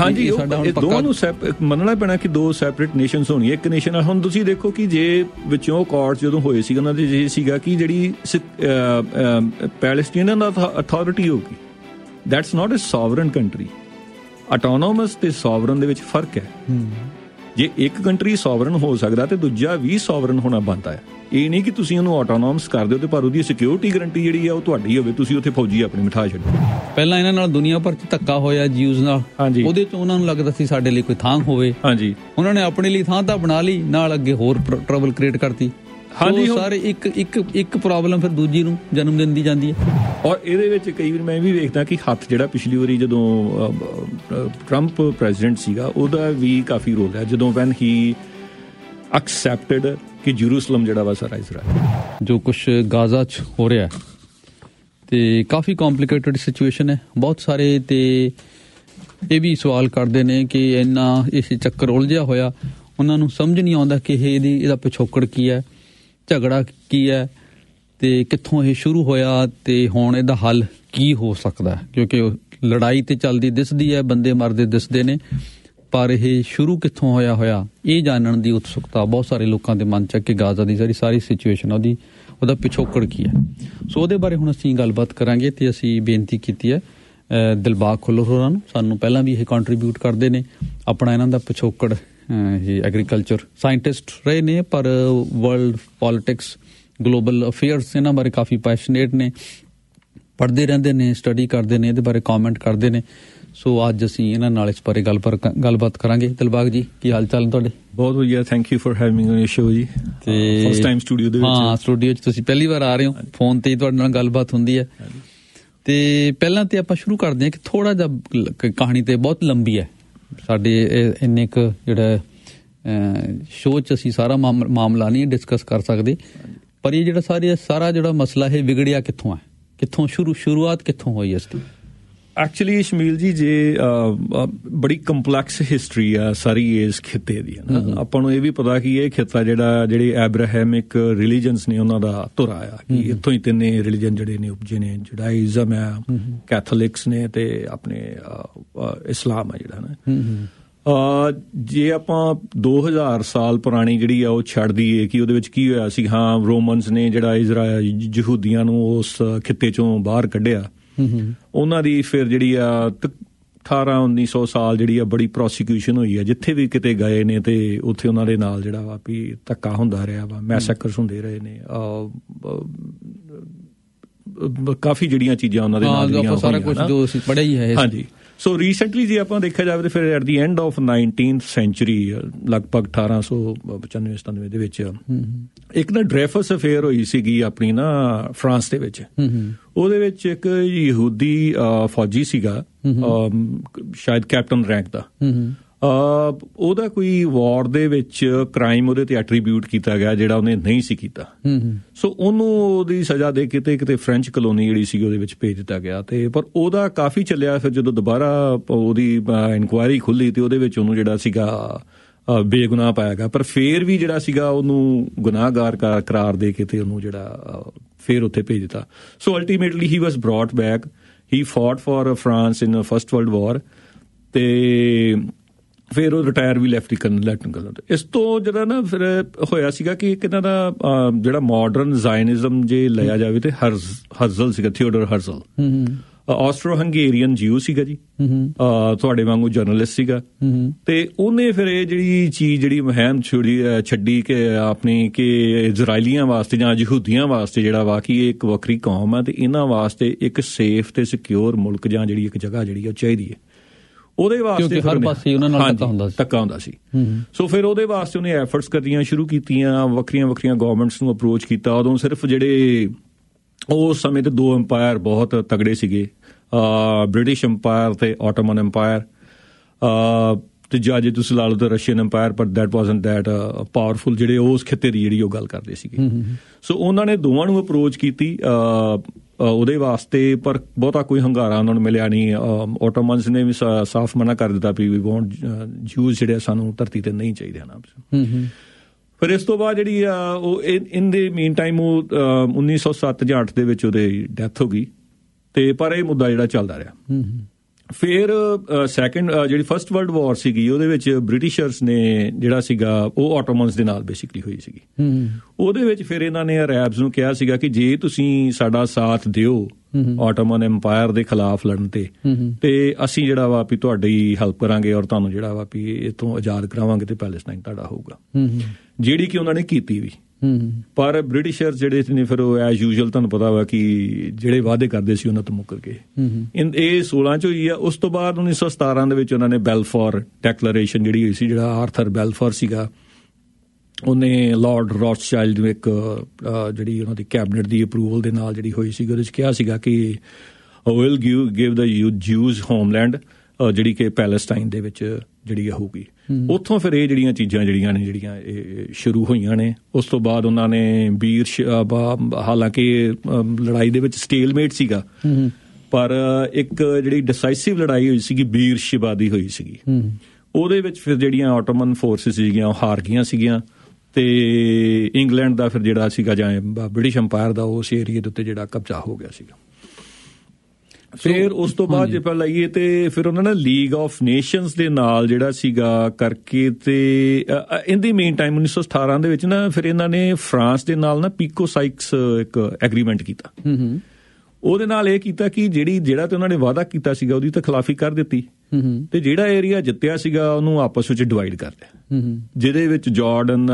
ਹਾਂਜੀ ਇਹ ਦੋਵਾਂ ਨੂੰ ਮੰਨਣਾ ਪੈਣਾ ਕਿ ਦੋ ਸੈਪਰੇਟ ਨੇਸ਼ਨਸ ਹੋਣੀ ਇੱਕ ਨੇਸ਼ਨ ਹੁਣ ਤੁਸੀਂ ਦੇਖੋ ਕਿ ਜੇ ਵਿੱਚੋਂ ਕਾਰਡਸ ਜਦੋਂ ਹੋਏ ਸੀ ਉਹਨਾਂ ਦੇ ਜੇ ਸੀਗਾ ਕਿ ਜਿਹੜੀ ਪੈਲਸਟੀਨੀਅਨ ਦਾ ਅਥਾਰਟੀ ਹੋਗੀ that's not a sovereign country autonomous ਤੇ ਸੋਵਰਨ ਦੇ ਵਿੱਚ ਫਰਕ ਹੈ ਜੇ ਇੱਕ ਕੰਟਰੀ ਸੋਵਰਨ ਹੋ ਸਕਦਾ ਤੇ ਦੂਜਾ ਵੀ ਸੋਵਰਨ ਹੋਣਾ ਬਣਦਾ ਹੈ ਇਹ ਨਹੀਂ ਕਿ ਤੁਸੀਂ ਉਹਨੂੰ ਆਟੋਨੋਮਸ ਕਰ ਦਿਓ ਤੇ ਪਰ ਉਹਦੀ ਸਿਕਿਉਰਿਟੀ ਗਰੰਟੀ ਜਿਹੜੀ ਆ ਉਹ ਤੁਹਾਡੀ ਹੋਵੇ ਤੁਸੀਂ ਉੱਥੇ ਫੌਜੀ ਆਪਣੀ ਮਿਠਾ ਛੱਡੋ ਪਹਿਲਾਂ ਇਹਨਾਂ ਨਾਲ ਦੁਨੀਆ ਭਰ 'ਚ ਧੱਕਾ ਹੋਇਆ ਜੀਵਸ ਨਾਲ ਉਹਦੇ 'ਚ ਉਹਨਾਂ ਨੂੰ ਲੱਗਦਾ ਸੀ ਸਾਡੇ ਲਈ ਕੋਈ ਥਾਂ ਹੋਵੇ ਹਾਂਜੀ ਉਹਨਾਂ ਨੇ ਆਪਣੇ ਲਈ ਥਾਂ ਤਾਂ ਬਣਾ ਲਈ ਨਾਲ ਅੱਗੇ ਹੋਰ ਟਰਬਲ ਕ੍ਰੀਏਟ ਕਰਤੀ ਹਾਂਜੀ ਸਾਰੇ ਇੱਕ ਇੱਕ ਇੱਕ ਪ੍ਰੋਬਲਮ ਫਿਰ ਦੂਜੀ ਨੂੰ ਜਨਮ ਦਿੰਦੀ ਜਾਂਦੀ ਹੈ ਔਰ ਇਹਦੇ ਵਿੱਚ ਕਈ ਵਾਰ ਮੈਂ ਵੀ ਵੇਖਦਾ ਕਿ ਹੱਥ ਜਿਹੜਾ ਪਿਛਲੀ ਵਾਰੀ ਜਦੋਂ ਟਰੰਪ ਪ੍ਰੈਜ਼ੀਡੈਂਟ ਸੀਗਾ ਉਹਦਾ ਵੀ ਕਾਫੀ ਰੋਲ ਹੈ ਜਦੋਂ ਵੈਨ ਹੀ ਐਕਸੈਪਟਡ ਕਿ ਜਰੂਸਲਮ ਜਿਹੜਾ ਵਾ ਸਾਰਾ ਇਜ਼ਰਾਈਲ ਜੋ ਕੁਝ ਗਾਜ਼ਾ 'ਚ ਹੋ ਰਿਹਾ ਤੇ ਕਾਫੀ ਕੰਪਲਿਕੇਟਿਡ ਸਿਚੁਏਸ਼ਨ ਹੈ ਬਹੁਤ ਸਾਰੇ ਤੇ ਇਹ ਵੀ ਸਵਾਲ ਕਰਦੇ ਨੇ ਕਿ ਇੰਨਾ ਇਸ ਚੱਕਰ ਉਲਝਿਆ ਹੋਇਆ ਉਹਨਾਂ ਨੂੰ ਸਮਝ ਨਹੀਂ ਆਉਂਦਾ ਕਿ ਇਹ ਇਹਦੀ ਇਹਦਾ ਪਿਛੋਕੜ ਕੀ ਹੈ ਝਗੜਾ ਕੀ ਹੈ ਤੇ ਕਿੱਥੋਂ ਇਹ ਸ਼ੁਰੂ ਹੋਇਆ ਤੇ ਹੁਣ ਇਹਦਾ ਹੱਲ ਕੀ ਹੋ ਸਕਦਾ ਕਿਉਂਕਿ ਲੜਾਈ ਤੇ ਚੱਲਦੀ ਦਿਸਦੀ ਹੈ ਬੰਦੇ ਮਰਦੇ ਦਿਸਦੇ ਨੇ ਪਰ ਇਹ ਸ਼ੁਰੂ ਕਿੱਥੋਂ ਹੋਇਆ ਹੋਇਆ ਇਹ ਜਾਣਨ ਦੀ ਉਤਸੁਕਤਾ ਬਹੁਤ ਸਾਰੇ ਲੋਕਾਂ ਦੇ ਮਨ 'ਚ ਹੈ ਕਿ ਗਾਜ਼ਾ ਦੀ ਸਾਰੀ ਸਾਰੀ ਸਿਚੁਏਸ਼ਨ ਉਹਦੀ ਉਹਦਾ ਪਿਛੋਕੜ ਕੀ ਹੈ ਸੋ ਉਹਦੇ ਬਾਰੇ ਹੁਣ ਅਸੀਂ ਗੱਲਬਾਤ ਕਰਾਂਗੇ ਤੇ ਅਸੀਂ ਬੇਨਤੀ ਕੀਤੀ ਹੈ ਦਿਲਬਾਗ ਖੁੱਲੋ ਹੋਰਾਂ ਨੂੰ ਸਾਨੂੰ ਪਹਿਲਾਂ ਵੀ ਇਹ ਕੰਟਰੀਬਿਊਟ ਕਰਦੇ ਨੇ ਆਪਣਾ ਇਹਨਾਂ ਦਾ ਪਿਛੋਕੜ ਜੀ ਐਗਰੀਕਲਚਰ ਸਾਇੰਟਿਸਟ ਰਹੇ ਨੇ ਪਰ ਵਰਲਡ ਪੋਲਿਟਿਕਸ ਗਲੋਬਲ ਅਫੇਅਰਸ ਇਹਨਾਂ ਬਾਰੇ ਕਾਫੀ ਪੈਸ਼ਨੇਟ ਨੇ ਪੜ੍ਹਦੇ ਰਹਿੰਦੇ ਨੇ ਸਟੱਡੀ ਕਰਦੇ ਨੇ ਇਹਦੇ ਬਾਰੇ ਕਮੈਂਟ ਕਰਦੇ ਨੇ ਸੋ ਅੱਜ ਅਸੀਂ ਇਹਨਾਂ ਨਾਲ ਇਸ ਬਾਰੇ ਗੱਲ ਪਰ ਗੱਲਬਾਤ ਕਰਾਂਗੇ ਦਿਲਬਾਗ ਜੀ ਕੀ ਹਾਲ ਚਾਲ ਤੁਹਾਡੇ ਬਹੁਤ ਵਧੀਆ thank you for having me show ਜੀ ਤੇ ਫਸਟ ਟਾਈਮ ਸਟੂਡੀਓ ਦੇ ਵਿੱਚ ਹਾਂ ਸਟੂਡੀਓ 'ਚ ਤੁਸੀਂ ਪਹਿਲੀ ਵਾਰ ਆ ਰਹੇ ਹੋ ਫੋਨ ਤੇ ਤੁਹਾਡੇ ਨਾਲ ਗੱਲਬਾਤ ਹੁੰਦੀ ਹੈ ਤੇ ਪਹਿਲਾਂ ਤੇ ਆਪਾਂ ਸ਼ੁਰੂ ਕਰਦੇ ਹਾਂ ਕਿ ਥੋੜਾ ਜਿਹਾ ਕਹਾਣੀ ਤੇ ਬਹੁਤ ਲੰਬੀ ਹੈ ਸਾਡੇ ਇੰਨੇ ਇੱਕ ਜਿਹੜਾ ਸ਼ੋਅ ਚ ਅਸੀਂ ਸਾਰਾ ਮਾਮਲਾ ਨਹੀਂ ਡਿਸਕਸ ਕਰ ਸਕਦੇ ਪਰ ਇਹ ਜਿਹੜਾ ਸਾਰੀ ਸਾਰਾ ਜਿਹੜਾ ਮਸਲਾ ਹੈ ਵਿਗੜਿਆ ਕਿੱਥੋਂ ਹੈ ਕਿੱਥੋਂ ਸ਼ੁਰੂ ਸ਼ੁਰੂਆਤ ਕਿੱਥੋਂ ਹੋਈ ਇਸ ਦੀ ਐਕਚੁਅਲੀ ਸ਼ਮੀਲ ਜੀ ਜੇ ਬੜੀ ਕੰਪਲੈਕਸ ਹਿਸਟਰੀ ਆ ਸਾਰੀ ਇਸ ਖਿੱਤੇ ਦੀ ਨਾ ਆਪਾਂ ਨੂੰ ਇਹ ਵੀ ਪਤਾ ਕਿ ਇਹ ਖਿੱਤਾ ਜਿਹੜਾ ਜਿਹੜੇ ਐਬਰਾਹਮਿਕ ਰਿਲੀਜੀਅਨਸ ਨੇ ਉਹਨਾਂ ਦਾ ਧੁਰਾ ਆ ਕਿ ਇੱਥੋਂ ਹੀ ਤਿੰਨੇ ਰਿਲੀਜੀਅਨ ਜਿਹੜੇ ਨੇ ਉਪਜੇ ਨੇ ਜੁਡਾਇਜ਼ਮ ਹੈ ਕੈਥੋਲਿਕਸ ਨੇ ਤੇ ਆਪਣੇ ਇਸਲਾਮ ਹੈ ਜਿਹੜਾ ਨਾ ਜੇ ਆਪਾਂ 2000 ਸਾਲ ਪੁਰਾਣੀ ਜਿਹੜੀ ਆ ਉਹ ਛੱਡ ਦਈਏ ਕਿ ਉਹਦੇ ਵਿੱਚ ਕੀ ਹੋਇਆ ਸੀ ਹਾਂ ਰੋਮਨਸ ਨੇ ਜਿਹੜਾ ਇਜ਼ਰਾਇਲ ਯਹੂਦੀਆਂ ਨੂੰ ਉਸ ਖਿੱਤੇ ਚੋਂ ਬਾਹਰ ਕੱਢਿਆ ਉਹਨਾਂ ਦੀ ਫਿਰ ਜਿਹੜੀ ਆ 18 1900 ਸਾਲ ਜਿਹੜੀ ਆ ਬੜੀ ਪ੍ਰੋਸੀਕਿਊਸ਼ਨ ਹੋਈ ਆ ਜਿੱਥੇ ਵੀ ਕਿਤੇ ਗਏ ਨੇ ਤੇ ਉੱਥੇ ਉਹਨਾਂ ਦੇ ਨਾਲ ਜਿਹੜਾ ਵਾ ਵੀ ਧੱਕਾ ਹੁੰਦਾ ਰਿਹਾ ਵਾ ਮੈਸੈਕਰਸ ਹੁੰਦੇ ਰਹੇ ਨੇ ਕਾਫੀ ਜਿਹੜੀਆਂ ਚੀਜ਼ਾਂ ਉਹਨਾਂ ਦੇ ਨਾਲ ਜਿਹੜੀਆਂ ਸਾਰਾ ਕੁਝ ਜੋ ਅਸੀਂ ਪੜਿਆ ਹੀ ਹੈ ਹਾਂਜੀ ਸੋ ਰੀਸੈਂਟਲੀ ਜੇ ਆਪਾਂ ਦੇਖਿਆ ਜਾਵੇ ਤਾਂ ਫਿਰ at the end of 19th century ਲਗਭਗ 1895 97 ਦੇ ਵਿੱਚ ਇੱਕ ਨਾ ਡ੍ਰੈਫਸ ਅਫੇਅਰ ਹੋਈ ਸੀਗੀ ਆਪਣੀ ਨਾ ਫਰਾਂਸ ਦੇ ਵਿੱਚ ਉਹਦੇ ਵਿੱਚ ਇੱਕ ਯਹੂਦੀ ਫੌਜੀ ਸੀਗਾ ਸ਼ਾਇਦ ਕੈਪਟਨ ਰੈਂਕ ਦਾ ਉਹਦਾ ਕੋਈ ਵਾਰ ਦੇ ਵਿੱਚ ਕ੍ਰਾਈਮ ਉਹਦੇ ਤੇ ਐਟਰੀਬਿਊਟ ਕੀਤਾ ਗਿਆ ਜਿਹੜਾ ਉਹਨੇ ਨਹੀਂ ਸੀ ਕੀਤਾ ਸੋ ਉਹਨੂੰ ਉਹਦੀ ਸਜ਼ਾ ਦੇ ਕਿਤੇ ਕਿਤੇ ਫ੍ਰੈਂਚ ਕਲੋਨੀ ਜਿਹੜੀ ਸੀ ਉਹਦੇ ਵਿੱਚ ਭੇਜ ਦਿੱਤਾ ਗਿਆ ਤੇ ਪਰ ਉਹਦਾ ਕਾਫੀ ਚੱਲਿਆ ਫਿਰ ਜਦੋਂ ਦੁਬਾਰਾ ਉਹਦੀ ਇਨਕੁਆਇਰੀ ਖੁੱਲੀ ਤੇ ਉਹਦੇ ਵਿੱਚ ਉਹਨੂੰ ਜਿਹੜਾ ਸੀਗਾ ਬੇਗੁਨਾਹ ਪਾਇਆ ਗਿਆ ਪਰ ਫੇਰ ਵੀ ਜਿਹੜਾ ਸੀਗਾ ਉਹਨੂੰ ਗੁਨਾਹਗਾਰ ਕਰਾਰ ਦੇ ਕੇ ਤੇ ਉਹਨੂੰ ਜਿਹੜਾ ਫੇਰ ਉੱਥੇ ਭੇਜ ਦਿੱਤਾ so ultimately he was brought back he fought for France in first world war ਤੇ ਫਿਰ ਉਹ ਰਿਟਾਇਰ ਵੀ ਲੈਫਟ ਕਰਨ ਲੈਫਟਨ ਕਰਨਲ ਇਸ ਤੋਂ ਜਿਹੜਾ ਨਾ ਫਿਰ ਹੋਇਆ ਸੀਗਾ ਕਿ ਕਿਹਨਾਂ ਦਾ ਜਿਹੜਾ ਮਾਡਰਨ ਜ਼ਾਇਨਿਜ਼ਮ ਜੇ ਲਿਆ ਜਾਵੇ ਤੇ ਹਰਜ਼ਲ ਸੀਗਾ ਥੀਓਡਰ ਹਰਜ਼ਲ ਹੂੰ ਆਸਟਰੋ ਹੰਗੇਰੀਅਨ ਜੀਓ ਸੀਗਾ ਜੀ ਤੁਹਾਡੇ ਵਾਂਗੂ ਜਰਨਲਿਸਟ ਸੀਗਾ ਤੇ ਉਹਨੇ ਫਿਰ ਇਹ ਜਿਹੜੀ ਚੀਜ਼ ਜਿਹੜੀ ਮਹਿਮ ਛੁੜੀ ਛੱਡੀ ਕਿ ਆਪਣੀ ਕਿ ਇਜ਼ਰਾਈਲੀਆਂ ਵਾਸਤੇ ਜਾਂ ਯਹੂਦੀਆਂ ਵਾਸਤੇ ਜਿਹੜਾ ਵਾਕੀ ਇਹ ਇੱਕ ਵੱਖਰੀ ਕੌਮ ਆ ਤੇ ਇਹਨਾਂ ਵਾਸਤੇ ਇੱਕ ਸੇਫ ਤੇ ਸਿਕਿਉਰ ਮੁਲਕ ਜਾਂ ਜਿਹੜੀ ਇੱਕ ਜਗ੍ਹਾ ਜਿਹੜੀ ਉਹ ਚਾਹੀਦੀ ਹੈ ਉਹਦੇ ਵਾਸਤੇ ਕਿਉਂਕਿ ਹਰ ਪਾਸੇ ਉਹਨਾਂ ਨਾਲ ਟੱਕਾ ਹੁੰਦਾ ਸੀ ਟੱਕਾ ਹੁੰਦਾ ਸੀ ਸੋ ਫਿਰ ਉਹਦੇ ਵਾਸਤੇ ਉਹਨੇ ਐਫਰਟਸ ਕਰਦੀਆਂ ਸ਼ੁਰੂ ਕੀਤੀਆਂ ਵੱਖਰੀਆਂ ਵੱਖਰੀਆਂ ਗਵਰਨਮੈਂਟਸ ਨੂੰ ਅਪਰੋਚ ਕੀਤਾ ਉਦੋਂ ਸਿਰਫ ਜਿਹੜੇ ਉਸ ਸਮੇਂ ਤੇ ਦੋ ਐਮਪਾਇਰ ਬਹੁਤ ਤਗੜੇ ਸੀਗੇ ਬ੍ਰਿਟਿਸ਼ ਐਮਪਾਇਰ ਤੇ ਆਟੋਮਨ ਐਮਪਾਇਰ ਤੇ ਜਾ ਜੇ ਤੁਸੀਂ ਲਾ ਲਓ ਤਾਂ ਰਸ਼ੀਅਨ ਐਮਪਾਇਰ ਪਰ ਦੈਟ ਵਾਸਨਟ ਦੈਟ ਪਾਵਰਫੁਲ ਜਿਹੜੇ ਉਸ ਖਿੱਤੇ ਦੀ ਜਿਹੜੀ ਉਹ ਗੱਲ ਕਰਦੇ ਸੀਗੇ ਸੋ ਉਹਨਾਂ ਨੇ ਦੋਵਾਂ ਨੂੰ ਅਪਰੋਚ ਕੀਤੀ ਉਹਦੇ ਵਾਸਤੇ ਪਰ ਬਹੁਤਾ ਕੋਈ ਹੰਗਾਰਾ ਉਹਨਾਂ ਨੂੰ ਮਿਲਿਆ ਨਹੀਂ ਆਟੋਮਨਸ ਨੇ ਵੀ ਸਾਫ਼ ਮਨਾ ਕਰ ਦਿੱਤਾ ਵੀ ਵੀ ਵੋਂਟ ਜੂਸ ਜਿਹੜੇ ਸਾਨੂੰ ਧਰਤੀ ਤੇ ਨਹੀਂ ਚਾਹੀਦੇ ਹਨ ਹੂੰ ਹੂੰ ਫਿਰ ਇਸ ਤੋਂ ਬਾਅਦ ਜਿਹੜੀ ਆ ਉਹ ਇਨ ਦੇ ਮੀਨ ਟਾਈਮ ਉਹ 1907 ਜਾਂ 8 ਦੇ ਵਿੱਚ ਉਹਦੇ ਡੈਥ ਹੋ ਗਈ ਤੇ ਪਰ ਇਹ ਮੁੱਦਾ ਜਿਹੜਾ ਚੱਲਦਾ ਰਿਹਾ ਹੂੰ ਹੂੰ ਫਿਰ ਸੈਕੰਡ ਜਿਹੜੀ ਫਰਸਟ ਵਰਲਡ ਵਾਰ ਸੀਗੀ ਉਹਦੇ ਵਿੱਚ ਬ੍ਰਿਟਿਸ਼ਰਸ ਨੇ ਜਿਹੜਾ ਸੀਗਾ ਉਹ ਆਟੋਮਨਸ ਦੇ ਨਾਲ ਬੇਸਿਕਲੀ ਹੋਈ ਸੀਗੀ ਉਹਦੇ ਵਿੱਚ ਫਿਰ ਇਹਨਾਂ ਨੇ ਅਰਬਸ ਨੂੰ ਕਿਹਾ ਸੀਗਾ ਕਿ ਜੇ ਤੁਸੀਂ ਸਾਡਾ ਸਾਥ ਦਿਓ ਆਟੋਮਨ ਐਮਪਾਇਰ ਦੇ ਖਿਲਾਫ ਲੜਨ ਤੇ ਤੇ ਅਸੀਂ ਜਿਹੜਾ ਵਾ ਵੀ ਤੁਹਾਡੀ ਹੈਲਪ ਕਰਾਂਗੇ ਔਰ ਤੁਹਾਨੂੰ ਜਿਹੜਾ ਵਾ ਵੀ ਇਤੋਂ ਆਜ਼ਾਦ ਕਰਾਵਾਂਗੇ ਤੇ ਪੈਲੇਸਟਾਈਨ ਤੁਹਾਡਾ ਹੋਊਗਾ ਜਿਹੜੀ ਕਿ ਉਹਨਾਂ ਨੇ ਕੀਤੀ ਵੀ ਹੂੰ ਪਰ ਬ੍ਰਿਟਿਸ਼ਰ ਜਿਹੜੇ ਨੇ ਫਿਰ ਉਹ ਐਸ ਯੂਜੂਅਲ ਤੁਹਾਨੂੰ ਪਤਾ ਵਾ ਕਿ ਜਿਹੜੇ ਵਾਅਦੇ ਕਰਦੇ ਸੀ ਉਹਨਾਂ ਤੋਂ ਮੁੱਕਰ ਗਏ ਇਨ ਇਹ 16 ਚ ਹੋਈ ਆ ਉਸ ਤੋਂ ਬਾਅਦ 1917 ਦੇ ਵਿੱਚ ਉਹਨਾਂ ਨੇ ਬੈਲਫੋਰ ਡੈਕਲੇਰੇਸ਼ਨ ਜਿਹੜੀ ਹੋਈ ਸੀ ਜਿਹੜਾ ਆਰਥਰ ਬੈਲਫੋਰ ਸੀਗਾ ਉਹਨੇ ਲਾਰਡ ਰੌਥਚਾਈਲਡ ਨੂੰ ਇੱਕ ਜਿਹੜੀ ਉਹਨਾਂ ਦੀ ਕੈਬਨਿਟ ਦੀ ਅਪਰੂਵਲ ਦੇ ਨਾਲ ਜਿਹੜੀ ਹੋਈ ਸੀ ਉਹਦੇ ਵਿੱਚ ਕਿਹਾ ਸੀਗਾ ਕਿ will give give the Jews homeland ਜਿਹੜੀ ਕਿ ਪੈਲੇਸਟਾਈਨ ਦੇ ਵਿੱਚ ਜਿਹੜੀ ਹੋਊਗੀ ਉੱਥੋਂ ਫਿਰ ਇਹ ਜਿਹੜੀਆਂ ਚੀਜ਼ਾਂ ਜਿਹੜੀਆਂ ਨੇ ਜਿਹੜੀਆਂ ਇਹ ਸ਼ੁਰੂ ਹੋਈਆਂ ਨੇ ਉਸ ਤੋਂ ਬਾਅਦ ਉਹਨਾਂ ਨੇ ਵੀਰ ਹਾਲਾਂਕਿ ਲੜਾਈ ਦੇ ਵਿੱਚ ਸਟੇਲਮੇਟ ਸੀਗਾ ਪਰ ਇੱਕ ਜਿਹੜੀ ਡਿਸਾਈਸਿਵ ਲੜਾਈ ਹੋਈ ਸੀਗੀ ਵੀਰ ਸ਼ਿਬਾਦੀ ਦੀ ਹੋਈ ਸੀਗੀ ਉਹਦੇ ਵਿੱਚ ਫਿਰ ਜਿਹੜੀਆਂ ਆਟੋਮਨ ਫੋਰਸਸ ਸੀਗੀਆਂ ਉਹ ਹਾਰ ਗਈਆਂ ਸੀਗੀਆਂ ਤੇ ਇੰਗਲੈਂਡ ਦਾ ਫਿਰ ਜਿਹੜਾ ਸੀਗਾ ਜਾਂ ਬ੍ਰਿਟਿਸ਼ ਐਮਪਾਇਰ ਦਾ ਉਸ ਏਰੀਆ ਦੇ ਉੱਤੇ ਜਿਹੜਾ ਕਬਜ਼ਾ ਹੋ ਗਿਆ ਸੀਗਾ ਫਿਰ ਉਸ ਤੋਂ ਬਾਅਦ ਜੇ ਪਹਿਲਾਂ ਲਈਏ ਤੇ ਫਿਰ ਉਹਨਾਂ ਨੇ ਲੀਗ ਆਫ ਨੇਸ਼ਨਸ ਦੇ ਨਾਲ ਜਿਹੜਾ ਸੀਗਾ ਕਰਕੇ ਤੇ ਇਨ ਦੀ ਮੇਨ ਟਾਈਮ 1918 ਦੇ ਵਿੱਚ ਨਾ ਫਿਰ ਇਹਨਾਂ ਨੇ ਫਰਾਂਸ ਦੇ ਨਾਲ ਨਾ ਪੀਕੋ ਸਾਈਕਸ ਇੱਕ ਐਗਰੀਮੈਂਟ ਕੀਤਾ ਹੂੰ ਹੂੰ ਉਹਦੇ ਨਾਲ ਇਹ ਕੀਤਾ ਕਿ ਜਿਹੜੀ ਜਿਹੜਾ ਤੇ ਉਹਨਾਂ ਨੇ ਵਾਅਦਾ ਕੀਤਾ ਸੀਗਾ ਉਹਦੀ ਤਾਂ ਖਿਲਾਫੀ ਕਰ ਦਿੱਤੀ ਤੇ ਜਿਹੜਾ ਏਰੀਆ ਜਿੱਤਿਆ ਸੀਗਾ ਉਹਨੂੰ ਆਪਸ ਵਿੱਚ ਡਿਵਾਈਡ ਕਰ ਲਿਆ ਜਿਹਦੇ ਵਿੱਚ ਜਾਰਡਨ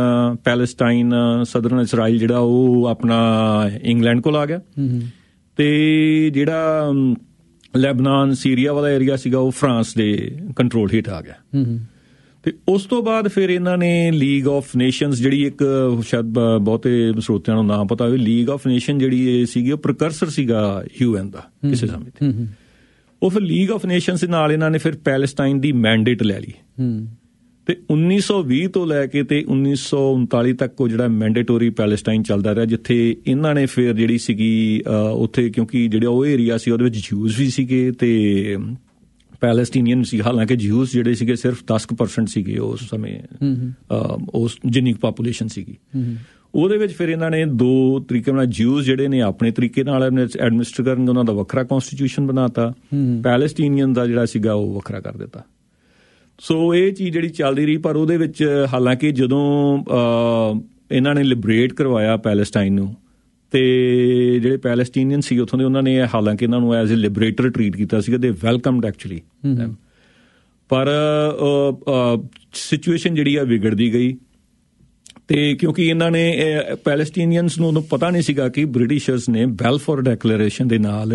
ਪੈਲੇਸਟਾਈਨ ਸਦਰਨ ਇਜ਼ਰਾਈਲ ਜਿਹੜਾ ਉਹ ਆਪਣਾ ਇੰਗਲੈਂਡ ਕੋਲ ਆ ਗਿਆ ਤੇ ਜਿਹੜਾ ਲੈਬਨਾਨ ਸੀਰੀਆ ਵਾਲਾ ਏਰੀਆ ਸੀਗਾ ਉਹ ਫਰਾਂਸ ਦੇ ਕੰਟਰੋਲ ਹੇਠ ਆ ਗਿਆ ਤੇ ਉਸ ਤੋਂ ਬਾਅਦ ਫਿਰ ਇਹਨਾਂ ਨੇ ਲੀਗ ਆਫ ਨੇਸ਼ਨਸ ਜਿਹੜੀ ਇੱਕ ਸ਼ਾਇਦ ਬਹੁਤੇ ਸਰੋਤਿਆਂ ਨੂੰ ਨਾਮ ਪਤਾ ਹੋਵੇ ਲੀਗ ਆਫ ਨੇਸ਼ਨ ਜਿਹੜੀ ਸੀਗੀ ਉਹ ਪ੍ਰਕਰਸਰ ਸੀਗਾ ਯੂਐਨ ਦਾ ਕਿਸੇ ਸਮੇਂ ਤੇ ਉਹ ਫਿਰ ਲੀਗ ਆਫ ਨੇਸ਼ਨਸ ਦੇ ਨਾਲ ਇਹਨਾਂ ਨੇ ਫਿਰ ਪੈਲੇਸਟਾਈਨ ਦੀ ਮੈਂਡੇਟ ਲੈ ਲਈ ਤੇ 1920 ਤੋਂ ਲੈ ਕੇ ਤੇ 1939 ਤੱਕ ਉਹ ਜਿਹੜਾ ਮੈਂਡੇਟੋਰੀ ਪੈਲੇਸਟਾਈਨ ਚੱਲਦਾ ਰਿਹਾ ਜਿੱਥੇ ਇਹਨਾਂ ਨੇ ਫੇਰ ਜਿਹੜੀ ਸੀਗੀ ਉੱਥੇ ਕਿਉਂਕਿ ਜਿਹੜਾ ਉਹ ਏਰੀਆ ਸੀ ਉਹਦੇ ਵਿੱਚ ਜਿਊਜ਼ ਵੀ ਸੀਗੇ ਤੇ ਪੈਲੇਸਟੀਨੀਅਨ ਸੀ ਹਾਲਾਂਕਿ ਜਿਊਜ਼ ਜਿਹੜੇ ਸੀਗੇ ਸਿਰਫ 10% ਸੀਗੇ ਉਸ ਸਮੇਂ ਉਸ ਜਿੰਨੀ ਪੋਪੂਲੇਸ਼ਨ ਸੀਗੀ ਉਹਦੇ ਵਿੱਚ ਫਿਰ ਇਹਨਾਂ ਨੇ ਦੋ ਤਰੀਕੇ ਨਾਲ ਜਿਊਜ਼ ਜਿਹੜੇ ਨੇ ਆਪਣੇ ਤਰੀਕੇ ਨਾਲ ਐਡਮਿਨਿਸਟਰ ਕਰਨ ਉਹਨਾਂ ਦਾ ਵੱਖਰਾ ਕਨਸਟੀਟਿਊਸ਼ਨ ਬਣਾਤਾ ਪੈਲੇਸਟੀਨੀਅਨ ਦਾ ਜਿਹੜਾ ਸੀਗਾ ਉਹ ਵੱਖਰਾ ਕਰ ਦਿੱਤਾ ਸੋ ਇਹ ਚੀਜ਼ ਜਿਹੜੀ ਚੱਲਦੀ ਰਹੀ ਪਰ ਉਹਦੇ ਵਿੱਚ ਹਾਲਾਂਕਿ ਜਦੋਂ ਇਹਨਾਂ ਨੇ ਲਿਬਰੇਟ ਕਰਵਾਇਆ ਪੈਲੇਸਟਾਈਨ ਨੂੰ ਤੇ ਜਿਹੜੇ ਪੈਲੇਸਟੀਨੀਅਨ ਸੀ ਉਥੋਂ ਦੇ ਉਹਨਾਂ ਨੇ ਹਾਲਾਂਕਿ ਇਹਨਾਂ ਨੂੰ ਐਜ਼ ਅ ਲਿਬਰੇਟਰ ਟ੍ਰੀਟ ਕੀਤਾ ਸੀ ਦੇ ਵੈਲਕਮਡ ਐਕਚੁਅਲੀ ਪਰ ਸਿਚੁਏਸ਼ਨ ਜਿਹੜੀ ਆ ਵਿਗੜਦੀ ਗਈ ਤੇ ਕਿਉਂਕਿ ਇਹਨਾਂ ਨੇ ਪੈਲੇਸਟੀਨੀਅਨਸ ਨੂੰ ਪਤਾ ਨਹੀਂ ਸੀਗਾ ਕਿ ਬ੍ਰਿਟਿਸ਼ਰਸ ਨੇ ਬੈਲਫੋਰ ਡੈਕਲੇਰੇਸ਼ਨ ਦੇ ਨਾਲ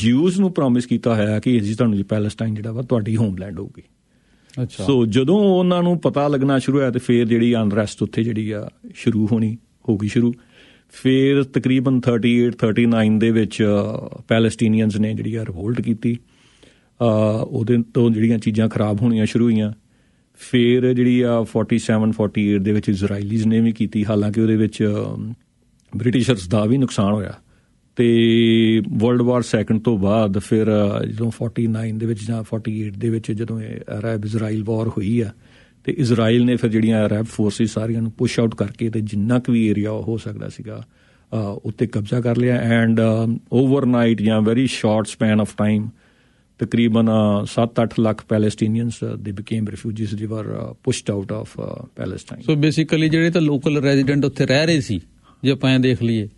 ਜਿਊਜ਼ ਨੂੰ ਪ੍ਰੋਮਿਸ ਕੀਤਾ ਹੋਇਆ ਕਿ ਜੀ ਤੁਹਾਨੂੰ ਜੀ ਪੈਲੇਸਟਾਈਨ ਜਿਹੜਾ ਵਾ ਤੁਹਾਡੀ ਹੋਮਲੈਂਡ ਹੋਊਗੀ ਸੋ ਜਦੋਂ ਉਹਨਾਂ ਨੂੰ ਪਤਾ ਲੱਗਣਾ ਸ਼ੁਰੂ ਹੋਇਆ ਤੇ ਫੇਰ ਜਿਹੜੀ ਅਨਰੈਸਟ ਉੱਥੇ ਜਿਹੜੀ ਆ ਸ਼ੁਰੂ ਹੋਣੀ ਹੋ ਗਈ ਸ਼ੁਰੂ ਫਿਰ ਤਕਰੀਬਨ 38 39 ਦੇ ਵਿੱਚ ਪੈਲੇਸਟੀਨੀਅਨਸ ਨੇ ਜਿਹੜੀ ਆ ਰਿਵੋਲਟ ਕੀਤੀ ਆ ਉਹਦੇ ਤੋਂ ਜਿਹੜੀਆਂ ਚੀਜ਼ਾਂ ਖਰਾਬ ਹੋਣੀਆਂ ਸ਼ੁਰੂ ਹੋਈਆਂ ਫਿਰ ਜਿਹੜੀ ਆ 47 48 ਦੇ ਵਿੱਚ ਇਜ਼ਰਾਈਲੀਜ਼ ਨੇ ਵੀ ਕੀਤੀ ਹਾਲਾਂਕਿ ਉਹਦੇ ਵਿੱਚ ਬ੍ਰਿਟਿਸ਼ਰਸ ਦਾ ਵੀ ਨੁਕਸਾਨ ਹੋਇਆ ਤੇ ਵਰਲਡ ਵਾਰ ਸੈਕੰਡ ਤੋਂ ਬਾਅਦ ਫਿਰ ਜਦੋਂ 49 ਦੇ ਵਿੱਚ ਜਾਂ 48 ਦੇ ਵਿੱਚ ਜਦੋਂ ਅਰਬ ਇਜ਼ਰਾਈਲ ਵਾਰ ਹੋਈ ਆ ਤੇ ਇਜ਼ਰਾਈਲ ਨੇ ਫਿਰ ਜਿਹੜੀਆਂ ਅਰਬ ਫੋਰਸਿਸ ਸਾਰੀਆਂ ਨੂੰ ਪੁਸ਼ ਆਊਟ ਕਰਕੇ ਤੇ ਜਿੰਨਾ ਕੁ ਵੀ ਏਰੀਆ ਹੋ ਸਕਦਾ ਸੀਗਾ ਉੱਤੇ ਕਬਜ਼ਾ ਕਰ ਲਿਆ ਐਂਡ ਓਵਰਨਾਈਟ ਜਾਂ very short span of time ਤਕਰੀਬਨ 7-8 lakh Palestinians they became refugees they were pushed out of Palestine so basically ਜਿਹੜੇ ਤਾਂ ਲੋਕਲ ਰੈਜ਼ੀਡੈਂਟ ਉੱਥੇ ਰਹਿ ਰਹੇ ਸੀ ਜੇ ਆਪਾਂ ਦੇਖ ਲਈਏ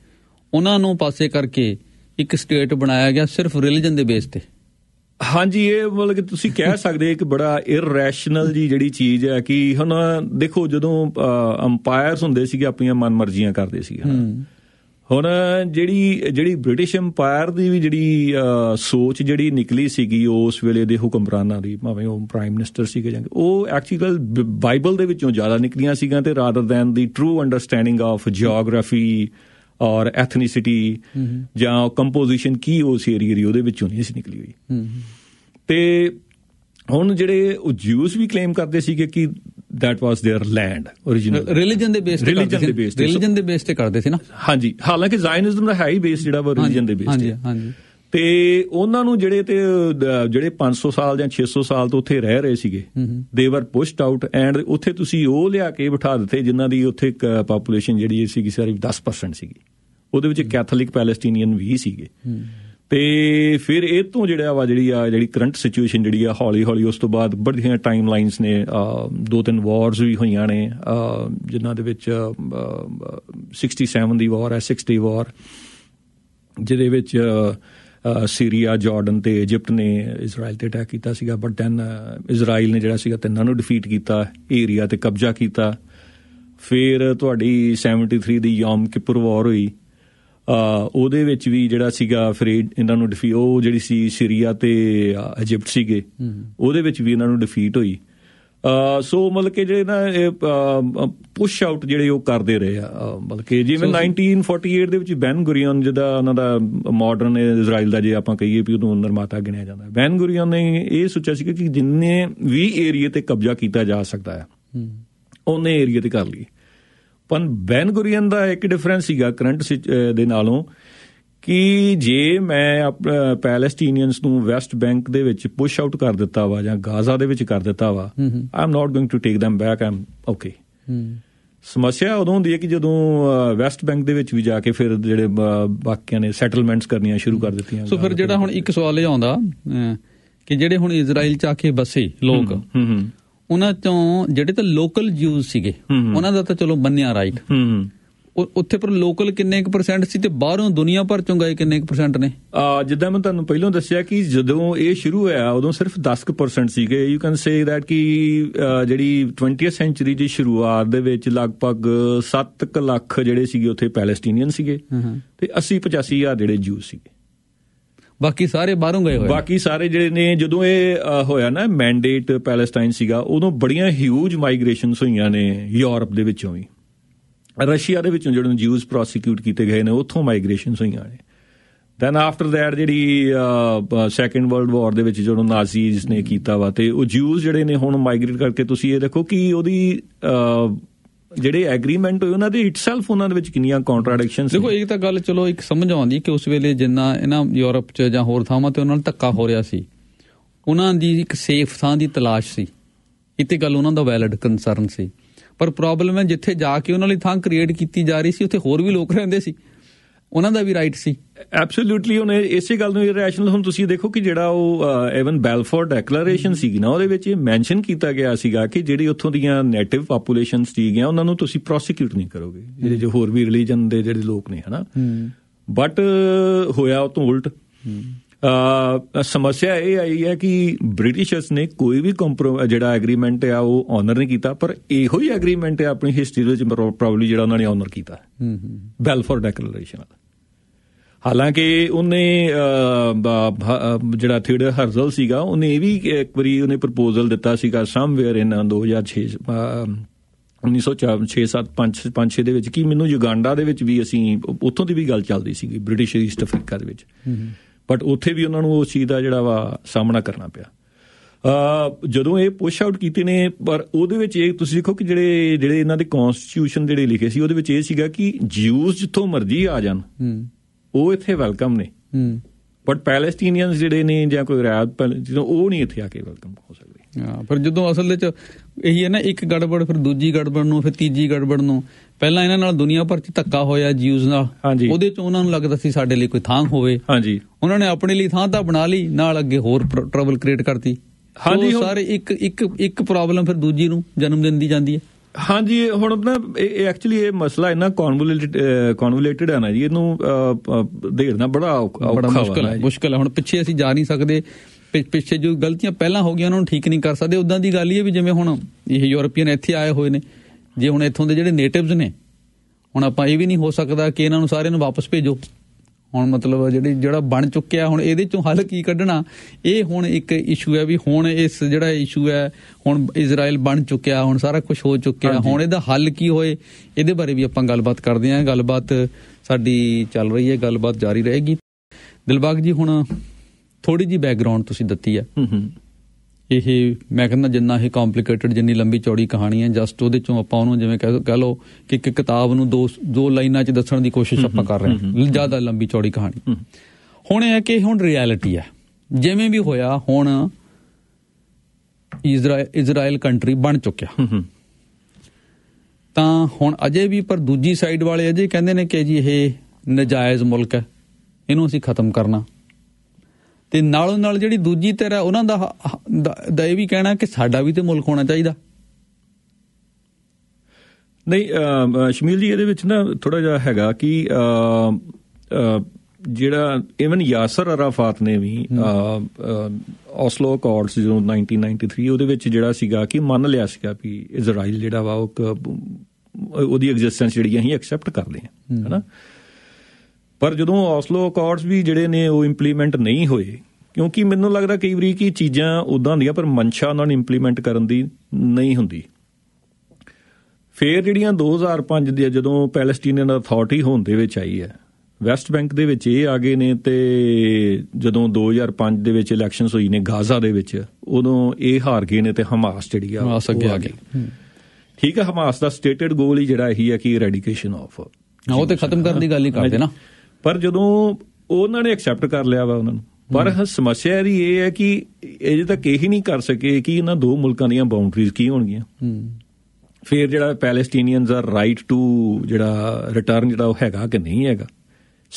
ਉਹਨਾਂ ਨੂੰ ਪਾਸੇ ਕਰਕੇ ਇੱਕ ਸਟੇਟ ਬਣਾਇਆ ਗਿਆ ਸਿਰਫ ਰਿਲੀਜਨ ਦੇ ਬੇਸ ਤੇ ਹਾਂਜੀ ਇਹ ਮਤਲਬ ਕਿ ਤੁਸੀਂ ਕਹਿ ਸਕਦੇ ਇੱਕ ਬੜਾ ਇਰੈਸ਼ਨਲ ਜੀ ਜਿਹੜੀ ਚੀਜ਼ ਹੈ ਕਿ ਹੁਣ ਦੇਖੋ ਜਦੋਂ ਅੰਪਾਇਰਸ ਹੁੰਦੇ ਸੀਗੇ ਆਪਣੀਆਂ ਮਨਮਰਜ਼ੀਆਂ ਕਰਦੇ ਸੀਗੇ ਹੁਣ ਜਿਹੜੀ ਜਿਹੜੀ ਬ੍ਰਿਟਿਸ਼ ਅੰਪਾਇਰ ਦੀ ਵੀ ਜਿਹੜੀ ਸੋਚ ਜਿਹੜੀ ਨਿਕਲੀ ਸੀਗੀ ਉਸ ਵੇਲੇ ਦੇ ਹੁਕਮਰਾਨਾਂ ਦੀ ਭਾਵੇਂ ਉਹ ਪ੍ਰਾਈਮ ਮਿਨਿਸਟਰ ਸੀਗੇ ਜਾਂ ਉਹ ਐਕਚੁਅਲ ਬਾਈਬਲ ਦੇ ਵਿੱਚੋਂ ਜ਼ਿਆਦਾ ਨਿਕਲੀਆਂ ਸੀਗੀਆਂ ਤੇ rather than the true understanding of geography or ethnicity ਜਾਂ ਕੰਪੋਜੀਸ਼ਨ ਕੀ ਉਸ ਏਰੀਆ ਦੀ ਉਹਦੇ ਵਿੱਚੋਂ ਨਹੀਂ ਸੀ ਨਿਕਲੀ ਹੋਈ ਤੇ ਹੁਣ ਜਿਹੜੇ ਉਹ ਜੂਸ ਵੀ ਕਲੇਮ ਕਰਦੇ ਸੀਗੇ ਕਿ that was there land origignal religion ਦੇ ਬੇਸ ਤੇ ਰਿਲੀਜੀਅਨ ਦੇ ਬੇਸ ਤੇ ਰਿਲੀਜੀਅਨ ਦੇ ਬੇਸ ਤੇ ਕਰਦੇ ਸੀ ਨਾ ਹਾਂਜੀ ਹਾਲਾਂਕਿ ਜ਼ਾਇਨਿਜ਼ਮ ਦਾ ਹੈ ਹੀ ਬੇਸ ਜਿਹੜਾ ਉਹ ਰਿਲੀਜੀਅਨ ਦੇ ਬੇਸ ਤੇ ਹਾਂਜੀ ਹਾਂਜੀ ਤੇ ਉਹਨਾਂ ਨੂੰ ਜਿਹੜੇ ਤੇ ਜਿਹੜੇ 500 ਸਾਲ ਜਾਂ 600 ਸਾਲ ਤੋਂ ਉੱਥੇ ਰਹਿ ਰਹੇ ਸੀਗੇ ਦੇ ਵਰ ਪੁਸ਼ਡ ਆਊਟ ਐਂਡ ਉੱਥੇ ਤੁਸੀਂ ਉਹ ਲਿਆ ਕੇ ਬਿਠਾ ਦਿੱਤੇ ਜਿਨ੍ਹਾਂ ਦੀ ਉੱਥੇ ਪੋਪੂਲੇਸ਼ਨ ਜਿਹੜੀ ਸੀਗੀ ਸਿਰਫ 10% ਸੀਗੀ ਉਹਦੇ ਵਿੱਚ ਕੈਥੋਲਿਕ ਪੈਲੇਸਟੀਨੀਅਨ ਵੀ ਸੀਗੇ ਤੇ ਫਿਰ ਇਹ ਤੋਂ ਜਿਹੜਾ ਵਾ ਜਿਹੜੀ ਆ ਜਿਹੜੀ ਕਰੰਟ ਸਿਚੁਏਸ਼ਨ ਜਿਹੜੀ ਆ ਹੌਲੀ ਹੌਲੀ ਉਸ ਤੋਂ ਬਾਅਦ ਬੜੀਆਂ ਟਾਈਮ ਲਾਈਨਸ ਨੇ ਦੋ ਤਿੰਨ ਵਾਰਸ ਵੀ ਹੋਈਆਂ ਨੇ ਜਿਨ੍ਹਾਂ ਦੇ ਵਿੱਚ 67 ਦੀ ਵਾਰ ਹੈ 60 ਵਾਰ ਜਿਹਦੇ ਵਿੱਚ ਸੀਰੀਆ ਜਾਰਡਨ ਤੇ ਇਜੀਪਟ ਨੇ ਇਜ਼ਰਾਈਲ ਤੇ ਅਟੈਕ ਕੀਤਾ ਸੀਗਾ ਬਟ ਦੈਨ ਇਜ਼ਰਾਈਲ ਨੇ ਜਿਹੜਾ ਸੀਗਾ ਤਿੰਨਾਂ ਨੂੰ ਡਿਫੀਟ ਕੀਤਾ ਏਰੀਆ ਤੇ ਕਬਜ਼ਾ ਕੀਤਾ ਫਿਰ ਤੁਹਾਡੀ 73 ਦੀ ਯੋਮ ਕਿਪੁਰ ਵਾਰ ਹੋਈ ਉਹਦੇ ਵਿੱਚ ਵੀ ਜਿਹੜਾ ਸੀਗਾ ਫਿਰ ਇਹਨਾਂ ਨੂੰ ਡਿਫੀਟ ਉਹ ਜਿਹੜੀ ਸੀ ਸੀਰੀਆ ਤੇ ਇਜੀਪਟ ਸੀਗੇ ਉਹਦੇ ਵਿੱਚ ਵੀ ਇਹਨਾਂ ਨੂੰ ਡਿਫੀਟ ਹੋਈ ਸੋ ਮਤਲਬ ਕਿ ਜਿਹੜੇ ਨਾ ਇਹ ਪੁਸ਼ ਆਊਟ ਜਿਹੜੇ ਉਹ ਕਰਦੇ ਰਹੇ ਆ ਮਤਲਬ ਕਿ ਜਿਵੇਂ 1948 ਦੇ ਵਿੱਚ ਬੈਨ ਗੁਰੀਅਨ ਜਿਹਦਾ ਉਹਨਾਂ ਦਾ ਮਾਡਰਨ ਇਜ਼ਰਾਈਲ ਦਾ ਜੇ ਆਪਾਂ ਕਹੀਏ ਵੀ ਉਹਨੂੰ ਨਿਰਮਾਤਾ ਗਿਣਿਆ ਜਾਂਦਾ ਬੈਨ ਗੁਰੀਅਨ ਨੇ ਇਹ ਸੋਚਿਆ ਸੀ ਕਿ ਜਿੰਨੇ ਵੀ ਏਰੀਆ ਤੇ ਕਬਜ਼ਾ ਕੀਤਾ ਜਾ ਸਕਦਾ ਹੈ ਉਹਨੇ ਏਰੀਆ ਤੇ ਕਰ ਲਈ ਪਰ ਬੈਨ ਗੁਰੀਅਨ ਦਾ ਇੱਕ ਡਿਫਰੈਂਸ ਸੀਗਾ ਕਰੰਟ ਦੇ ਨਾਲੋਂ ਕਿ ਜੇ ਮੈਂ ਪੈਲੇਸਟੀਨੀਅਨਸ ਨੂੰ ਵੈਸਟ ਬੈਂਕ ਦੇ ਵਿੱਚ ਪੁਸ਼ ਆਊਟ ਕਰ ਦਿੱਤਾ ਵਾ ਜਾਂ ਗਾਜ਼ਾ ਦੇ ਵਿੱਚ ਕਰ ਦਿੱਤਾ ਵਾ I'm not going to take them back um okay ਸਮੱਸਿਆ ਉਦੋਂ ਹੁੰਦੀ ਹੈ ਕਿ ਜਦੋਂ ਵੈਸਟ ਬੈਂਕ ਦੇ ਵਿੱਚ ਵੀ ਜਾ ਕੇ ਫਿਰ ਜਿਹੜੇ ਬਾਕੀਆਂ ਨੇ ਸੈਟਲਮੈਂਟਸ ਕਰਨੀਆਂ ਸ਼ੁਰੂ ਕਰ ਦਿੱਤੀਆਂ ਸੋ ਫਿਰ ਜਿਹੜਾ ਹੁਣ ਇੱਕ ਸਵਾਲ ਇਹ ਆਉਂਦਾ ਕਿ ਜਿਹੜੇ ਹੁਣ ਇਜ਼ਰਾਈਲ ਚ ਆ ਕੇ ਬਸੇ ਲੋਕ ਉਹਨਾਂ ਚੋਂ ਜਿਹੜੇ ਤਾਂ ਲੋਕਲ ਜੂਜ਼ ਸੀਗੇ ਉਹਨਾਂ ਦਾ ਤਾਂ ਚਲੋ ਮੰਨਿਆ ਰਾਈਟ ਉੱਥੇ ਪਰ ਲੋਕਲ ਕਿੰਨੇ ਕੁ ਪਰਸੈਂਟ ਸੀ ਤੇ ਬਾਹਰੋਂ ਦੁਨੀਆ ਭਰ ਚੋਂ ਗਏ ਕਿੰਨੇ ਕੁ ਪਰਸੈਂਟ ਨੇ ਜਿੱਦਾਂ ਮੈਂ ਤੁਹਾਨੂੰ ਪਹਿਲਾਂ ਦੱਸਿਆ ਕਿ ਜਦੋਂ ਇਹ ਸ਼ੁਰੂ ਹੋਇਆ ਉਦੋਂ ਸਿਰਫ 10% ਸੀਗੇ ਯੂ ਕੈਨ ਸੇ ਥੈਟ ਕਿ ਜਿਹੜੀ 20th ਸੈਂਚਰੀ ਦੀ ਸ਼ੁਰੂਆਤ ਦੇ ਵਿੱਚ ਲਗਭਗ 7 ਲੱਖ ਜਿਹੜੇ ਸੀਗੇ ਉੱਥੇ ਪੈਲੇਸਟੀਨੀਅਨ ਸੀਗੇ ਤੇ 80 85 ਹਜ਼ਾਰ ਜਿਹੜੇ ਜੂ ਸੀਗੇ ਬਾਕੀ ਸਾਰੇ ਬਾਹਰੋਂ ਗਏ ਹੋਏ ਬਾਕੀ ਸਾਰੇ ਜਿਹੜੇ ਨੇ ਜਦੋਂ ਇਹ ਹੋਇਆ ਨਾ ਮੈਂਡੇਟ ਪੈਲੇਸਟਾਈਨ ਸੀਗਾ ਉਦੋਂ ਬੜੀਆਂ ਹਿਊਜ ਮਾਈਗ੍ਰੇਸ਼ਨਸ ਹੋਈਆਂ ਨੇ ਯੂਰਪ ਦੇ ਵਿੱਚੋਂ ਵੀ ਰਸ਼ੀਆ ਦੇ ਵਿੱਚੋਂ ਜਿਹੜੇ ਜੂਸ ਪ੍ਰੋਸੀਕਿਊਟ ਕੀਤੇ ਗਏ ਨੇ ਉੱਥੋਂ ਮਾਈਗ੍ਰੇਸ਼ਨਸ ਹੋਈਆਂ ਨੇ ਦੈਨ ਆਫਟਰ ਦੈਟ ਜਿਹੜੀ ਸੈਕੰਡ ਵਰਲਡ ਵਾਰ ਦੇ ਵਿੱਚ ਜਦੋਂ ਨਾਜ਼ੀਜ਼ ਨੇ ਕੀਤਾ ਵਾ ਤੇ ਉਹ ਜੂਸ ਜਿਹੜੇ ਨੇ ਹੁਣ ਮਾਈਗ੍ਰੇਟ ਕਰਕੇ ਤੁਸੀਂ ਇਹ ਦੇਖੋ ਕਿ ਉਹਦੀ ਜਿਹੜੇ ਐਗਰੀਮੈਂਟ ਹੋਏ ਉਹਨਾਂ ਦੇ ਇਟਸੈਲਫ ਉਹਨਾਂ ਦੇ ਵਿੱਚ ਕਿੰਨੀਆਂ ਕੰਟਰਡਿਕਸ਼ਨਸ ਦੇਖੋ ਇੱਕ ਤਾਂ ਗੱਲ ਚਲੋ ਇੱਕ ਸਮਝ ਆਉਂਦੀ ਕਿ ਉਸ ਵੇਲੇ ਜਿੰਨਾ ਇਹਨਾਂ ਯੂਰਪ 'ਚ ਜਾਂ ਹੋਰ ਥਾਵਾਂ ਤੇ ਉਹਨਾਂ ਨਾਲ ਧੱਕਾ ਹੋ ਰਿਹਾ ਸੀ ਉਹਨਾਂ ਦੀ ਇੱਕ ਸੇਫ ਥਾਂ ਦੀ ਤਲਾਸ਼ ਸੀ ਤੇ ਗੱਲ ਉਹਨਾਂ ਦਾ ਵੈਲਿਡ ਕਨਸਰਨ ਸੀ ਪਰ ਪ੍ਰੋਬਲਮ ਹੈ ਜਿੱਥੇ ਜਾ ਕੇ ਉਹਨਾਂ ਲਈ ਥਾਂ ਕ੍ਰੀਏਟ ਕੀਤੀ ਜਾ ਰਹੀ ਸੀ ਉੱਥੇ ਹੋਰ ਵੀ ਲੋਕ ਰਹਿੰਦੇ ਸੀ ਉਹਨਾਂ ਦਾ ਵੀ ਰਾਈਟ ਸੀ ਐਬਸੋਲੂਟਲੀ ਉਹਨੇ ਇਸੇ ਗੱਲ ਨੂੰ ਇਰੈਸ਼ਨਲ ਹੁਣ ਤੁਸੀਂ ਦੇਖੋ ਕਿ ਜਿਹੜਾ ਉਹ ਇਵਨ ਬੈਲਫੋਰ ਡੈਕਲੇਰੇਸ਼ਨ ਸੀਗੀ ਨਾ ਉਹਦੇ ਵਿੱਚ ਇਹ ਮੈਂਸ਼ਨ ਕੀਤਾ ਗਿਆ ਸੀਗਾ ਕਿ ਜਿਹੜੀ ਉੱਥੋਂ ਦੀਆਂ ਨੇਟਿਵ ਸੀ ਸੀਗੀਆਂ ਉਹਨਾਂ ਨੂੰ ਤੁਸੀਂ ਪ੍ਰੋਸੀਕਿਊਟ ਨਹੀਂ ਕਰੋਗੇ ਜਿਹੜੇ ਜੋ ਹੋਰ ਵੀ ਰਿਲੀਜਨ ਦੇ ਜਿਹੜੇ ਲੋਕ ਨੇ ਹਨਾ ਬਟ ਹੋਇਆ ਉਹ ਤੋਂ ਉਲਟ ਸਮੱਸਿਆ ਇਹ ਆਈ ਹੈ ਕਿ ਬ੍ਰਿਟਿਸ਼ਰਸ ਨੇ ਕੋਈ ਵੀ ਜਿਹੜਾ ਐਗਰੀਮੈਂਟ ਆ ਉਹ ਆਨਰ ਨਹੀਂ ਕੀਤਾ ਪਰ ਇਹੋ ਹੀ ਐਗਰੀਮੈਂਟ ਹੈ ਆਪਣੀ ਹਿਸਟਰੀ ਦੇ ਵਿੱਚ ਪ੍ਰੋਬਬਲੀ ਜਿਹੜਾ ਉਹਨਾਂ ਨੇ ਆਨਰ ਕੀਤਾ ਹੂੰ ਹੂੰ ਬੈਲਫੋਰ ਡੈਕਲੇਰੇਸ਼ਨ ਹਾਲਾਂਕਿ ਉਹਨੇ ਜਿਹੜਾ ਥਿਰਡ ਹਰਜ਼ਲ ਸੀਗਾ ਉਹਨੇ ਇਹ ਵੀ ਇੱਕ ਵਾਰੀ ਉਹਨੇ ਪ੍ਰਪੋਜ਼ਲ ਦਿੱਤਾ ਸੀਗਾ ਸਮਵੇਅਰ ਇਨ 2006 1967 7 5 ਦੇ ਵਿੱਚ ਕਿ ਮੈਨੂੰ ਯੂਗਾਂਡਾ ਦੇ ਵਿੱਚ ਵੀ ਅਸੀਂ ਉੱਥੋਂ ਦੀ ਵੀ ਗੱਲ ਚੱਲਦੀ ਸੀਗੀ ਬ੍ਰਿਟਿਸ਼ ਈਸਟ ਅਫਰੀਕਾ ਦੇ ਵਿੱਚ ਬਟ ਉੱਥੇ ਵੀ ਉਹਨਾਂ ਨੂੰ ਉਸ ਚੀਜ਼ ਦਾ ਜਿਹੜਾ ਵਾ ਸਾਹਮਣਾ ਕਰਨਾ ਪਿਆ ਜਦੋਂ ਇਹ ਪੁਸ਼ ਆਊਟ ਕੀਤੇ ਨੇ ਪਰ ਉਹਦੇ ਵਿੱਚ ਇਹ ਤੁਸੀਂ ਦੇਖੋ ਕਿ ਜਿਹੜੇ ਜਿਹੜੇ ਇਹਨਾਂ ਦੇ ਕਨਸਟੀਟਿਊਸ਼ਨ ਜਿਹੜੇ ਲਿਖੇ ਸੀ ਉਹਦੇ ਵਿੱਚ ਇਹ ਸੀਗਾ ਕਿ ਜਿਊਸ ਜਿੱਥੋਂ ਮਰਜ਼ੀ ਆ ਜਾਣ ਉਹ ਇੱਥੇ ਵੈਲਕਮ ਨੇ ਬਟ ਪੈਲੇਸਟੀਨੀਅਨਸ ਜਿਹੜੇ ਨੇ ਜਾਂ ਕੋਈ ਰਾਬ ਜਦੋਂ ਉਹ ਨਹੀਂ ਇੱਥੇ ਆ ਕੇ ਵੈਲਕਮ ਹੋ ਸਕਦੇ ਹਾਂ ਪਰ ਜਦੋਂ ਅਸਲ ਵਿੱਚ ਇਹੀ ਹੈ ਨਾ ਇੱਕ ਗੜਬੜ ਫਿਰ ਦੂਜੀ ਗੜਬੜ ਨੂੰ ਫਿਰ ਤੀਜੀ ਗੜਬੜ ਨੂੰ ਪਹਿਲਾਂ ਇਹਨਾਂ ਨਾਲ ਦੁਨੀਆ ਭਰ 'ਚ ਧੱਕਾ ਹੋਇਆ ਉਸ ਨਾਲ ਉਹਦੇ 'ਚ ਉਹਨਾਂ ਨੂੰ ਲੱਗਦਾ ਸੀ ਸਾਡੇ ਲਈ ਕੋਈ ਥਾਂ ਹੋਵੇ ਹਾਂਜੀ ਉਹਨਾਂ ਨੇ ਆਪਣੇ ਲਈ ਥਾਂ ਤਾਂ ਬਣਾ ਲਈ ਨਾਲ ਅੱਗੇ ਹੋਰ ਟਰਬਲ ਕ੍ਰੀਏਟ ਕਰਤੀ ਹਾਂਜੀ ਸਾਰੇ ਇੱਕ ਇੱਕ ਇੱਕ ਪ੍ਰੋਬਲਮ ਫਿਰ ਦੂਜੀ ਨੂੰ ਜਨਮ ਦਿੰਦੀ ਜਾਂਦੀ ਹੈ ਹਾਂਜੀ ਹੁਣ ਨਾ ਇਹ ਐਕਚੁਅਲੀ ਇਹ ਮਸਲਾ ਇਹਨਾਂ ਕਨਵੋਲੂਟਡ ਕਨਵੋਲੂਟਡ ਹੈ ਨਾ ਜੀ ਇਹਨੂੰ ਨਾ ਬੜਾ ਔਖਾ ਬੜਾ ਮੁਸ਼ਕਲ ਹੈ ਮੁਸ਼ਕਲ ਹੈ ਹੁਣ ਪਿੱਛੇ ਅਸੀਂ ਜਾ ਨਹੀਂ ਸਕਦੇ ਪਿੱਛੇ ਜੋ ਗਲਤੀਆਂ ਪਹਿਲਾਂ ਹੋ ਗਈਆਂ ਉਹਨਾਂ ਨੂੰ ਠੀਕ ਨਹੀਂ ਕਰ ਸਕਦੇ ਉਦਾਂ ਦੀ ਗੱਲ ਹੀ ਹੈ ਵੀ ਜਿਵੇਂ ਹੁਣ ਇਹ ਯੂਰੋਪੀਅਨ ਇੱਥੇ ਆਏ ਹੋਏ ਨੇ ਜੇ ਹੁਣ ਇੱਥੋਂ ਦੇ ਜਿਹੜੇ ਨੇਟਿਵਸ ਨੇ ਹੁਣ ਆਪਾਂ ਇਹ ਵੀ ਨਹੀਂ ਹੋ ਸਕਦਾ ਕਿ ਇਹਨਾਂ ਨੂੰ ਸਾਰਿਆਂ ਨੂੰ ਵਾਪਸ ਭੇਜੋ ਹੁਣ ਮਤਲਬ ਜਿਹੜੀ ਜਿਹੜਾ ਬਣ ਚੁੱਕਿਆ ਹੁਣ ਇਹਦੇ ਚੋਂ ਹੱਲ ਕੀ ਕੱਢਣਾ ਇਹ ਹੁਣ ਇੱਕ ਇਸ਼ੂ ਹੈ ਵੀ ਹੁਣ ਇਸ ਜਿਹੜਾ ਇਸ਼ੂ ਹੈ ਹੁਣ ਇਜ਼ਰਾਈਲ ਬਣ ਚੁੱਕਿਆ ਹੁਣ ਸਾਰਾ ਕੁਝ ਹੋ ਚੁੱਕਿਆ ਹੁਣ ਇਹਦਾ ਹੱਲ ਕੀ ਹੋਏ ਇਹਦੇ ਬਾਰੇ ਵੀ ਆਪਾਂ ਗੱਲਬਾਤ ਕਰਦੇ ਆਂ ਗੱਲਬਾਤ ਸਾਡੀ ਚੱਲ ਰਹੀ ਹੈ ਗੱਲਬਾਤ ਜਾਰੀ ਰਹੇਗੀ ਦਿਲਬਾਗ ਜੀ ਹੁਣ ਥੋੜੀ ਜੀ ਬੈਕਗ੍ਰਾਉਂਡ ਤੁਸੀਂ ਦਿੱਤੀ ਹੈ ਇਹ ਮੈਂ ਕਹਿੰਦਾ ਜਿੰਨਾ ਇਹ ਕੰਪਲਿਕੇਟਡ ਜਿੰਨੀ ਲੰਬੀ ਚੌੜੀ ਕਹਾਣੀ ਹੈ ਜਸਟ ਉਹਦੇ ਚੋਂ ਆਪਾਂ ਉਹਨੂੰ ਜਿਵੇਂ ਕਹਿ ਲਓ ਕਿ ਇੱਕ ਕਿਤਾਬ ਨੂੰ ਦੋ ਦੋ ਲਾਈਨਾਂ 'ਚ ਦੱਸਣ ਦੀ ਕੋਸ਼ਿਸ਼ ਆਪਾਂ ਕਰ ਰਹੇ ਹਾਂ ਜ਼ਿਆਦਾ ਲੰਬੀ ਚੌੜੀ ਕਹਾਣੀ ਹੁਣ ਇਹ ਕਿ ਹੁਣ ਰਿਐਲਿਟੀ ਹੈ ਜਿਵੇਂ ਵੀ ਹੋਇਆ ਹੁਣ ਇਜ਼ਰਾਈਲ ਇਜ਼ਰਾਈਲ ਕੰਟਰੀ ਬਣ ਚੁੱਕਿਆ ਤਾਂ ਹੁਣ ਅਜੇ ਵੀ ਪਰ ਦੂਜੀ ਸਾਈਡ ਵਾਲੇ ਅਜੇ ਕਹਿੰਦੇ ਨੇ ਕਿ ਜੀ ਇਹ ਨਜਾਇਜ਼ ਮੁਲਕ ਹੈ ਇਹਨੂੰ ਅਸੀਂ ਖਤਮ ਕਰਨਾ ਤੇ ਨਾਲੋਂ ਨਾਲ ਜਿਹੜੀ ਦੂਜੀ ਤਰ੍ਹਾਂ ਹੈ ਉਹਨਾਂ ਦਾ ਦਾ ਇਹ ਵੀ ਕਹਿਣਾ ਕਿ ਸਾਡਾ ਵੀ ਤੇ ਮੁਲਕ ਹੋਣਾ ਚਾਹੀਦਾ ਨਹੀਂ ਸ਼ਮੀਲ ਜੀ ਇਹਦੇ ਵਿੱਚ ਨਾ ਥੋੜਾ ਜਿਹਾ ਹੈਗਾ ਕਿ ਜਿਹੜਾ ਇਵਨ ਯਾਸਰ ਅਰਾਫਾਤ ਨੇ ਵੀ ਆਸਲੋ ਅਕਾਰਡਸ ਜਦੋਂ 1993 ਉਹਦੇ ਵਿੱਚ ਜਿਹੜਾ ਸੀਗਾ ਕਿ ਮੰਨ ਲਿਆ ਸੀਗਾ ਵੀ ਇਜ਼ਰਾਈਲ ਜਿਹੜਾ ਵਾ ਉਹ ਉਹਦੀ ਐਗਜ਼ਿਸਟੈਂਸ ਜਿਹੜੀ ਅਸੀਂ ਐਕਸੈਪਟ ਕਰਦੇ ਹਾਂ ਹੈਨਾ ਪਰ ਜਦੋਂ ਆਸਲੋ ਅਕੋਰਡਸ ਵੀ ਜਿਹੜੇ ਨੇ ਉਹ ਇੰਪਲੀਮੈਂਟ ਨਹੀਂ ਹੋਏ ਕਿਉਂਕਿ ਮੈਨੂੰ ਲੱਗਦਾ ਕਈ ਵਾਰੀ ਕੀ ਚੀਜ਼ਾਂ ਉਦਾਂ ਹੁੰਦੀਆਂ ਪਰ ਮਨਸ਼ਾ ਉਹਨਾਂ ਨੂੰ ਇੰਪਲੀਮੈਂਟ ਕਰਨ ਦੀ ਨਹੀਂ ਹੁੰਦੀ ਫੇਰ ਜਿਹੜੀਆਂ 2005 ਦੀ ਜਦੋਂ ਪੈਲਸਟੀਨੀਅਨ ਅਥਾਰਟੀ ਹੋਣ ਦੇ ਵਿੱਚ ਆਈ ਹੈ ਵੈਸਟ ਬੈਂਕ ਦੇ ਵਿੱਚ ਇਹ ਆ ਗਏ ਨੇ ਤੇ ਜਦੋਂ 2005 ਦੇ ਵਿੱਚ ਇਲੈਕਸ਼ਨਸ ਹੋਈ ਨੇ ਗਾਜ਼ਾ ਦੇ ਵਿੱਚ ਉਦੋਂ ਇਹ ਹਾਰ ਗਏ ਨੇ ਤੇ ਹਮਾਸ ਜਿਹੜੀ ਆ ਹਮਾਸ ਅੱਗੇ ਆ ਗਈ ਠੀਕ ਹੈ ਹਮਾਸ ਦਾ ਸਟੇਟਡ ਗੋਲ ਹੀ ਜਿਹੜਾ ਇਹੀ ਹੈ ਕਿ ਇਰੈਡੀਕੇਸ਼ਨ ਆਫ ਨਾ ਉਹ ਤੇ ਖਤਮ ਕਰਨ ਦੀ ਗੱਲ ਹੀ ਕਰਦੇ ਨਾ ਪਰ ਜਦੋਂ ਉਹਨਾਂ ਨੇ ਐਕਸੈਪਟ ਕਰ ਲਿਆ ਵਾ ਉਹਨਾਂ ਨੂੰ ਪਰ ਸਮੱਸਿਆ ਇਹ ਇਹ ਹੈ ਕਿ ਅਜੇ ਤੱਕ ਇਹ ਹੀ ਨਹੀਂ ਕਰ ਸਕੇ ਕਿ ਇਹਨਾਂ ਦੋ ਮੁਲਕਾਂ ਦੀਆਂ ਬਾਉਂਡਰੀਜ਼ ਕੀ ਹੋਣਗੀਆਂ ਫਿਰ ਜਿਹੜਾ ਪੈਲੇਸਟੀਨੀਅਨਸ ਆ ਰਾਈਟ ਟੂ ਜਿਹੜਾ ਰਿਟਰਨ ਜਿਹੜਾ ਉਹ ਹੈਗਾ ਕਿ ਨਹੀਂ ਹੈਗਾ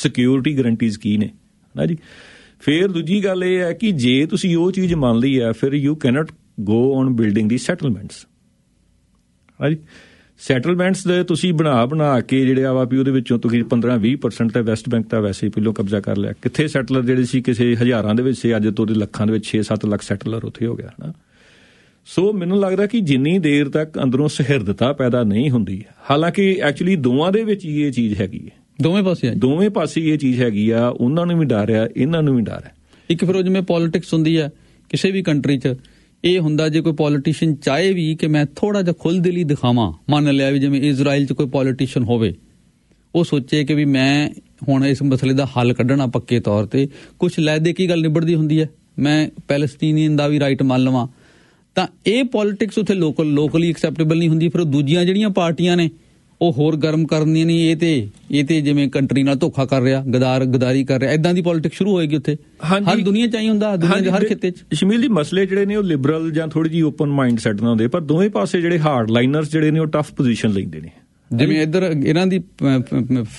ਸਿਕਿਉਰਿਟੀ ਗਰੰਟੀਜ਼ ਕੀ ਨੇ ਹਨਾ ਜੀ ਫਿਰ ਦੂਜੀ ਗੱਲ ਇਹ ਹੈ ਕਿ ਜੇ ਤੁਸੀਂ ਉਹ ਚੀਜ਼ ਮੰਨ ਲਈ ਹੈ ਫਿਰ you can't go on building ਦੀ ਸੈਟਲਮੈਂਟਸ ਹਾਂਜੀ ਸੈਟਲਮੈਂਟਸ ਦੇ ਤੁਸੀਂ ਬਣਾ ਬਣਾ ਕੇ ਜਿਹੜੇ ਆ ਵੀ ਉਹਦੇ ਵਿੱਚੋਂ ਤੁਸੀਂ 15 20% ਤਾਂ ਵੈਸਟ ਬੈਂਕ ਦਾ ਵੈਸੇ ਹੀ ਪਹਿਲਾਂ ਕਬਜ਼ਾ ਕਰ ਲਿਆ ਕਿੱਥੇ ਸੈਟਲਰ ਜਿਹੜੇ ਸੀ ਕਿਸੇ ਹਜ਼ਾਰਾਂ ਦੇ ਵਿੱਚ ਸੀ ਅੱਜ ਤੋਂ ਦੇ ਲੱਖਾਂ ਦੇ ਵਿੱਚ 6-7 ਲੱਖ ਸੈਟਲਰ ਉੱਥੇ ਹੋ ਗਿਆ ਹਨਾ ਸੋ ਮੈਨੂੰ ਲੱਗਦਾ ਕਿ ਜਿੰਨੀ ਦੇਰ ਤੱਕ ਅੰਦਰੋਂ ਸਹਿਰਦਤਾ ਪੈਦਾ ਨਹੀਂ ਹੁੰਦੀ ਹਾਲਾਂਕਿ ਐਕਚੁਅਲੀ ਦੋਵਾਂ ਦੇ ਵਿੱਚ ਇਹ ਚੀਜ਼ ਹੈਗੀ ਹੈ ਦੋਵੇਂ ਪਾਸੇ ਦੋਵੇਂ ਪਾਸੇ ਇਹ ਚੀਜ਼ ਹੈਗੀ ਆ ਉਹਨਾਂ ਨੂੰ ਵੀ ਡਰ ਆ ਇਹਨਾਂ ਨੂੰ ਵੀ ਡਰ ਆ ਇੱਕ ਫਿਰ ਉਹ ਜਿਵੇਂ ਪੋਲਿਟਿਕਸ ਹੁੰਦੀ ਆ ਕਿਸੇ ਵੀ ਕੰਟਰੀ 'ਚ ਇਹ ਹੁੰਦਾ ਜੇ ਕੋਈ ਪੋਲੀਟੀਸ਼ੀਅਨ ਚਾਹੇ ਵੀ ਕਿ ਮੈਂ ਥੋੜਾ ਜਿਹਾ ਖੁੱਲ ਦਿਲੀ ਦਿਖਾਵਾਂ ਮੰਨ ਲਿਆ ਵੀ ਜਿਵੇਂ ਇਜ਼ਰਾਈਲ 'ਚ ਕੋਈ ਪੋਲੀਟੀਸ਼ੀਅਨ ਹੋਵੇ ਉਹ ਸੋਚੇ ਕਿ ਵੀ ਮੈਂ ਹੁਣ ਇਸ ਮਸਲੇ ਦਾ ਹੱਲ ਕੱਢਣਾ ਪੱਕੇ ਤੌਰ ਤੇ ਕੁਝ ਲੈਦੇ ਕੀ ਗੱਲ ਨਿਬੜਦੀ ਹੁੰਦੀ ਹੈ ਮੈਂ ਪੈਲਸਟੀਨੀਅਨ ਦਾ ਵੀ ਰਾਈਟ ਮੰਨ ਲਵਾਂ ਤਾਂ ਇਹ ਪੋਲਿਟਿਕਸ ਉਥੇ ਲੋਕਲ ਲੋਕਲੀ ਐਕਸੈਪਟੇਬਲ ਨਹੀਂ ਹੁੰਦੀ ਫਿਰ ਦੂਜੀਆਂ ਜਿਹੜੀਆਂ ਪਾਰਟੀਆਂ ਨੇ ਉਹ ਹੋਰ ਗਰਮ ਕਰਨੀ ਨਹੀਂ ਇਹ ਤੇ ਇਹ ਤੇ ਜਿਵੇਂ ਕੰਟਰੀ ਨਾਲ ਧੋਖਾ ਕਰ ਰਿਹਾ ਗਦਾਰ ਗਦਾਰੀ ਕਰ ਰਿਹਾ ਐਦਾਂ ਦੀ ਪੋਲਿਟਿਕ ਸ਼ੁਰੂ ਹੋਏਗੀ ਉੱਥੇ ਹਰ ਦੁਨੀਆ ਚਾਹੀ ਹੁੰਦਾ ਦੁਨੀਆ ਦੇ ਹਰ ਖਿੱਤੇ 'ਚ ਸ਼ਮੀਲ ਦੀ ਮਸਲੇ ਜਿਹੜੇ ਨੇ ਉਹ ਲਿਬਰਲ ਜਾਂ ਥੋੜੀ ਜੀ ਓਪਨ ਮਾਈਂਡ ਸੈਟ ਨਾਲ ਹੁੰਦੇ ਪਰ ਦੋਵੇਂ ਪਾਸੇ ਜਿਹੜੇ ਹਾਰਡ ਲਾਈਨਰਸ ਜਿਹੜੇ ਨੇ ਉਹ ਟਫ ਪੋਜੀਸ਼ਨ ਲੈਂਦੇ ਨੇ ਜਿਵੇਂ ਇੱਧਰ ਇਹਨਾਂ ਦੀ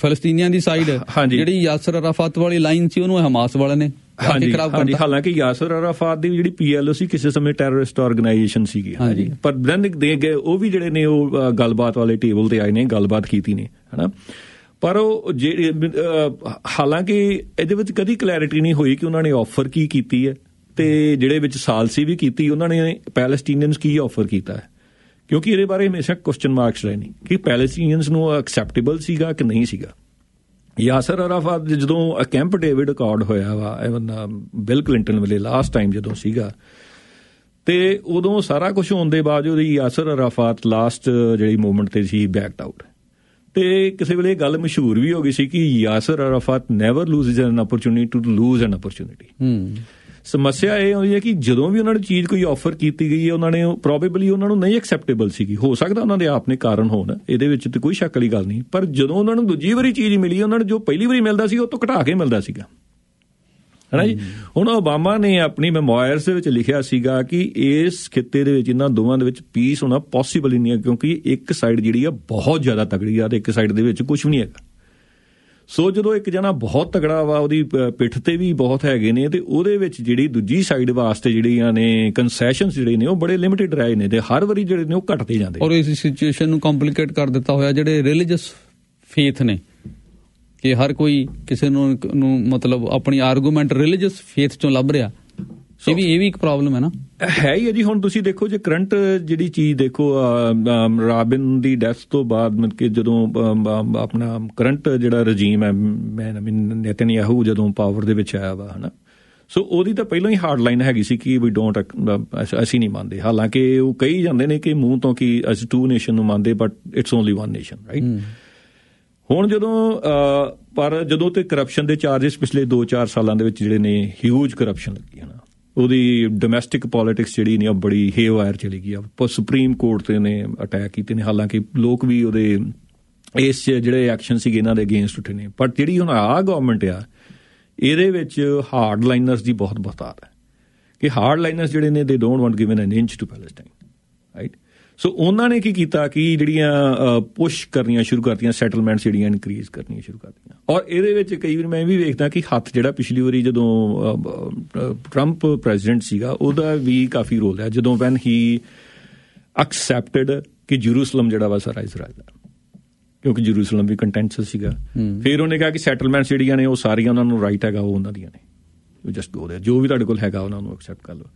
ਫਲਸਤੀਨੀਆਂ ਦੀ ਸਾਈਡ ਜਿਹੜੀ ਯਾਸਰ ਅਰਾਫਤ ਵਾਲੀ ਲਾਈਨ ਸੀ ਉਹਨੂੰ ਹਮਾਸ ਵਾਲੇ ਨੇ ਹਾਂਜੀ ਹਾਂਜੀ ਹਾਲਾਂਕਿ ਯਾਸਰ ਅਰਾਫਾਤ ਦੀ ਜਿਹੜੀ ਪੀਐਲਓ ਸੀ ਕਿਸੇ ਸਮੇਂ ਟੈਰਰਿਸਟ ਆਰਗੇਨਾਈਜੇਸ਼ਨ ਸੀਗੀ ਹਾਂਜੀ ਪਰ ਦੈਨ ਦੇ ਗਏ ਉਹ ਵੀ ਜਿਹੜੇ ਨੇ ਉਹ ਗੱਲਬਾਤ ਵਾਲੇ ਟੇਬਲ ਤੇ ਆਏ ਨੇ ਗੱਲਬਾਤ ਕੀਤੀ ਨੇ ਹਨਾ ਪਰ ਉਹ ਜਿਹੜੇ ਹਾਲਾਂਕਿ ਇਹਦੇ ਵਿੱਚ ਕਦੀ ਕਲੈਰਿਟੀ ਨਹੀਂ ਹੋਈ ਕਿ ਉਹਨਾਂ ਨੇ ਆਫਰ ਕੀ ਕੀਤੀ ਹੈ ਤੇ ਜਿਹੜੇ ਵਿੱਚ ਸਾਲਸੀ ਵੀ ਕੀਤੀ ਉਹਨਾਂ ਨੇ ਪੈਲਸਟੀਨੀਅਨਸ ਕੀ ਆਫਰ ਕੀਤਾ ਹੈ ਕਿਉਂਕਿ ਇਹਦੇ ਬਾਰੇ ਹਮੇਸ਼ਾ ਕੁਐਸਚਨ ਮਾਰਕਸ ਰਹੇ ਨੇ ਕਿ ਪੈਲਸਟੀਨੀਅਨਸ ਨੂੰ ਐਕਸੈਪਟੇਬਲ ਸੀਗਾ ਕਿ ਨਹੀਂ ਸੀਗਾ ਯਾਸਰ ਅਰਾਫਤ ਜਦੋਂ ਕੈਂਪ ਡੇਵਿਡ ਰਿਕਾਰਡ ਹੋਇਆ ਵਾ ਇਵਨ ਬਿਲ ਕਲਿੰਟਨ ਵੇਲੇ ਲਾਸਟ ਟਾਈਮ ਜਦੋਂ ਸੀਗਾ ਤੇ ਉਦੋਂ ਸਾਰਾ ਕੁਝ ਹੋਣ ਦੇ ਬਾਅਦ ਉਹਦੀ ਯਾਸਰ ਅਰਾਫਤ ਲਾਸਟ ਜਿਹੜੀ ਮੂਵਮੈਂਟ ਤੇ ਸੀ ਬੈਕਡ ਆਊਟ ਤੇ ਕਿਸੇ ਵੇਲੇ ਗੱਲ ਮਸ਼ਹੂਰ ਵੀ ਹੋ ਗਈ ਸੀ ਕਿ Yasser Arafat never loses an opportunity to lose an opportunity hmm ਸਮੱਸਿਆ ਇਹ ਆਉਂਦੀ ਹੈ ਕਿ ਜਦੋਂ ਵੀ ਉਹਨਾਂ ਨੂੰ ਚੀਜ਼ ਕੋਈ ਆਫਰ ਕੀਤੀ ਗਈ ਹੈ ਉਹਨਾਂ ਨੇ ਪ੍ਰੋਬੇਬਲੀ ਉਹਨਾਂ ਨੂੰ ਨਹੀਂ ਐਕਸੈਪਟੇਬਲ ਸੀਗੀ ਹੋ ਸਕਦਾ ਉਹਨਾਂ ਦੇ ਆਪਨੇ ਕਾਰਨ ਹੋਣ ਇਹਦੇ ਵਿੱਚ ਤੇ ਕੋਈ ਸ਼ੱਕ ਵਾਲੀ ਗੱਲ ਨਹੀਂ ਪਰ ਜਦੋਂ ਉਹਨਾਂ ਨੂੰ ਦੂਜੀ ਵਾਰੀ ਚੀਜ਼ ਮਿਲੀ ਉਹਨਾਂ ਨੂੰ ਜੋ ਪਹਿਲੀ ਵਾਰੀ ਮਿਲਦਾ ਸੀ ਉਹ ਤੋਂ ਘਟਾ ਕੇ ਮਿਲਦਾ ਸੀਗਾ ਨਾ ਜੀ ਹੁਣ ਓਬਾਮਾ ਨੇ ਆਪਣੀ ਮੈਮੋਇਰਸ ਦੇ ਵਿੱਚ ਲਿਖਿਆ ਸੀਗਾ ਕਿ ਇਸ ਖਿੱਤੇ ਦੇ ਵਿੱਚ ਇਹਨਾਂ ਦੋਵਾਂ ਦੇ ਵਿੱਚ ਪੀਸ ਹੋਣਾ ਪੋਸੀਬਲ ਹੀ ਨਹੀਂ ਹੈ ਕਿਉਂਕਿ ਇੱਕ ਸਾਈਡ ਜਿਹੜੀ ਆ ਬਹੁਤ ਜ਼ਿਆਦਾ ਤਕੜੀ ਆ ਤੇ ਇੱਕ ਸਾਈਡ ਦੇ ਵਿੱਚ ਕੁਝ ਵੀ ਨਹੀਂ ਹੈਗਾ ਸੋ ਜਦੋਂ ਇੱਕ ਜਣਾ ਬਹੁਤ ਤਗੜਾ ਵਾ ਉਹਦੀ ਪਿੱਠ ਤੇ ਵੀ ਬਹੁਤ ਹੈਗੇ ਨੇ ਤੇ ਉਹਦੇ ਵਿੱਚ ਜਿਹੜੀ ਦੂਜੀ ਸਾਈਡ ਵਾਸਤੇ ਜਿਹੜੀਆਂ ਨੇ ਕਨਸੈਸ਼ਨਸ ਜਿਹੜੇ ਨੇ ਉਹ ਬੜੇ ਲਿਮਿਟਿਡ ਰਹੇ ਨੇ ਤੇ ਹਰ ਵਾਰੀ ਜਿਹੜੇ ਨੇ ਉਹ ਘਟਦੇ ਜਾਂਦੇ ਔਰ ਇਸ ਸਿਚੁਏਸ਼ਨ ਨੂੰ ਕੰਪਲਿਕੇਟ ਕਰ ਦਿੱਤਾ ਹੋਇਆ ਜਿਹੜੇ ਰਿਲੀਜੀਅਸ ਫੇਥ ਨੇ ਕਿ ਹਰ ਕੋਈ ਕਿਸੇ ਨੂੰ ਨੂੰ ਮਤਲਬ ਆਪਣੀ ਆਰਗੂਮੈਂਟ ਰਿਲੀਜੀਅਸ ਫੇਥ ਚੋਂ ਲੱਭ ਰਿਹਾ ਇਹ ਵੀ ਇਹ ਵੀ ਇੱਕ ਪ੍ਰੋਬਲਮ ਹੈ ਨਾ ਹੈ ਹੀ ਹੈ ਜੀ ਹੁਣ ਤੁਸੀਂ ਦੇਖੋ ਜੇ ਕਰੰਟ ਜਿਹੜੀ ਚੀਜ਼ ਦੇਖੋ ਰਾਬਿਨ ਦੀ ਡੈਥ ਤੋਂ ਬਾਅਦ ਮਤਲਬ ਕਿ ਜਦੋਂ ਆਪਣਾ ਕਰੰਟ ਜਿਹੜਾ ਰਜੀਮ ਹੈ ਮੈਂ ਯਾਹੂ ਜਦੋਂ ਪਾਵਰ ਦੇ ਵਿੱਚ ਆਇਆ ਵਾ ਹਨਾ ਸੋ ਉਹਦੀ ਤਾਂ ਪਹਿਲਾਂ ਹੀ ਹਾਰਡ ਲਾਈਨ ਹੈਗੀ ਸੀ ਕਿ ਵੀ ਡੋਨਟ ਅਸੀਂ ਨਹੀਂ ਮੰਨਦੇ ਹਾਲਾਂਕਿ ਉਹ ਕਹੀ ਜਾਂਦੇ ਨੇ ਕਿ ਮੂੰਹ ਤੋਂ ਕਿ ਅਸੀਂ ਟੂ ਨੇਸ਼ਨ ਨੂੰ ਮੰਨਦੇ but it's only one nation right ਹੁਣ ਜਦੋਂ ਪਰ ਜਦੋਂ ਤੇ ਕਰਪਸ਼ਨ ਦੇ ਚਾਰजेस ਪਿਛਲੇ 2-4 ਸਾਲਾਂ ਦੇ ਵਿੱਚ ਜਿਹੜੇ ਨੇ ਹਿਊਜ ਕਰਪਸ਼ਨ ਲੱਗੀ ਹਨਾ ਉਹਦੀ ਡੋਮੈਸਟਿਕ ਪੋਲਿਟਿਕਸ ਜਿਹੜੀ ਨੇ ਉਹ ਬੜੀ ਹੇਵਾਇਰ ਚਲੀ ਗਈ ਆ ਸੁਪਰੀਮ ਕੋਰਟ ਤੇ ਨੇ ਅਟੈਕ ਕੀਤੇ ਨੇ ਹਾਲਾਂਕਿ ਲੋਕ ਵੀ ਉਹਦੇ ਇਸ ਜਿਹੜੇ ਐਕਸ਼ਨ ਸੀਗੇ ਇਹਨਾਂ ਦੇ ਅਗੇਂਸਟ ਉੱਠੇ ਨੇ ਪਰ ਜਿਹੜੀ ਹੁਣ ਆ ਗਵਰਨਮੈਂਟ ਆ ਇਹਦੇ ਵਿੱਚ ਹਾਰਡ ਲਾਈਨਰਸ ਦੀ ਬਹੁਤ ਬਹਤਾਰ ਹੈ ਕਿ ਹਾਰਡ ਲਾਈਨਰਸ ਜਿਹੜੇ ਨੇ they don't want given an inch to Palestine right so ਉਹਨਾਂ ਨੇ ਕੀ ਕੀਤਾ ਕਿ ਜਿਹੜੀਆਂ ਪੁਸ਼ ਕਰਨੀਆਂ ਸ਼ੁਰੂ ਕਰਤੀਆਂ ਸੈਟਲਮੈਂਟਸ ਜਿਹੜੀਆਂ ਇਨਕਰੀਜ਼ ਕਰਨੀਆਂ ਸ਼ੁਰੂ ਕਰਤੀਆਂ ਔਰ ਇਹਦੇ ਵਿੱਚ ਕਈ ਵਾਰ ਮੈਂ ਵੀ ਵੇਖਦਾ ਕਿ ਹੱਥ ਜਿਹੜਾ ਪਿਛਲੀ ਵਾਰੀ ਜਦੋਂ ਟਰੰਪ ਪ੍ਰੈਜ਼ੀਡੈਂਟ ਸੀਗਾ ਉਹਦਾ ਵੀ ਕਾਫੀ ਰੋਲ ਹੈ ਜਦੋਂ ਵੈਨ ਹੀ ਐਕਸੈਪਟਡ ਕਿ ਜਰੂਸਲਮ ਜਿਹੜਾ ਵਾ ਸਾਰਾ ਇਜ਼ਰਾਈਲ ਦਾ ਕਿਉਂਕਿ ਜਰੂਸਲਮ ਵੀ ਕੰਟੈਂਟਸ ਸੀਗਾ ਫਿਰ ਉਹਨੇ ਕਿਹਾ ਕਿ ਸੈਟਲਮੈਂਟਸ ਜਿਹੜੀਆਂ ਨੇ ਉਹ ਸਾਰੀਆਂ ਉਹਨਾਂ ਨੂੰ ਰਾਈਟ ਹੈਗਾ ਉਹ ਉਹਨਾਂ ਦੀਆਂ ਨੇ ਯੂ ਜਸਟ ਗੋ देयर ਜੋ ਵੀ ਤੁਹਾਡੇ ਕੋਲ ਹੈਗਾ ਉਹਨਾਂ ਨੂੰ ਐਕਸੈਪਟ ਕਰ ਲਓ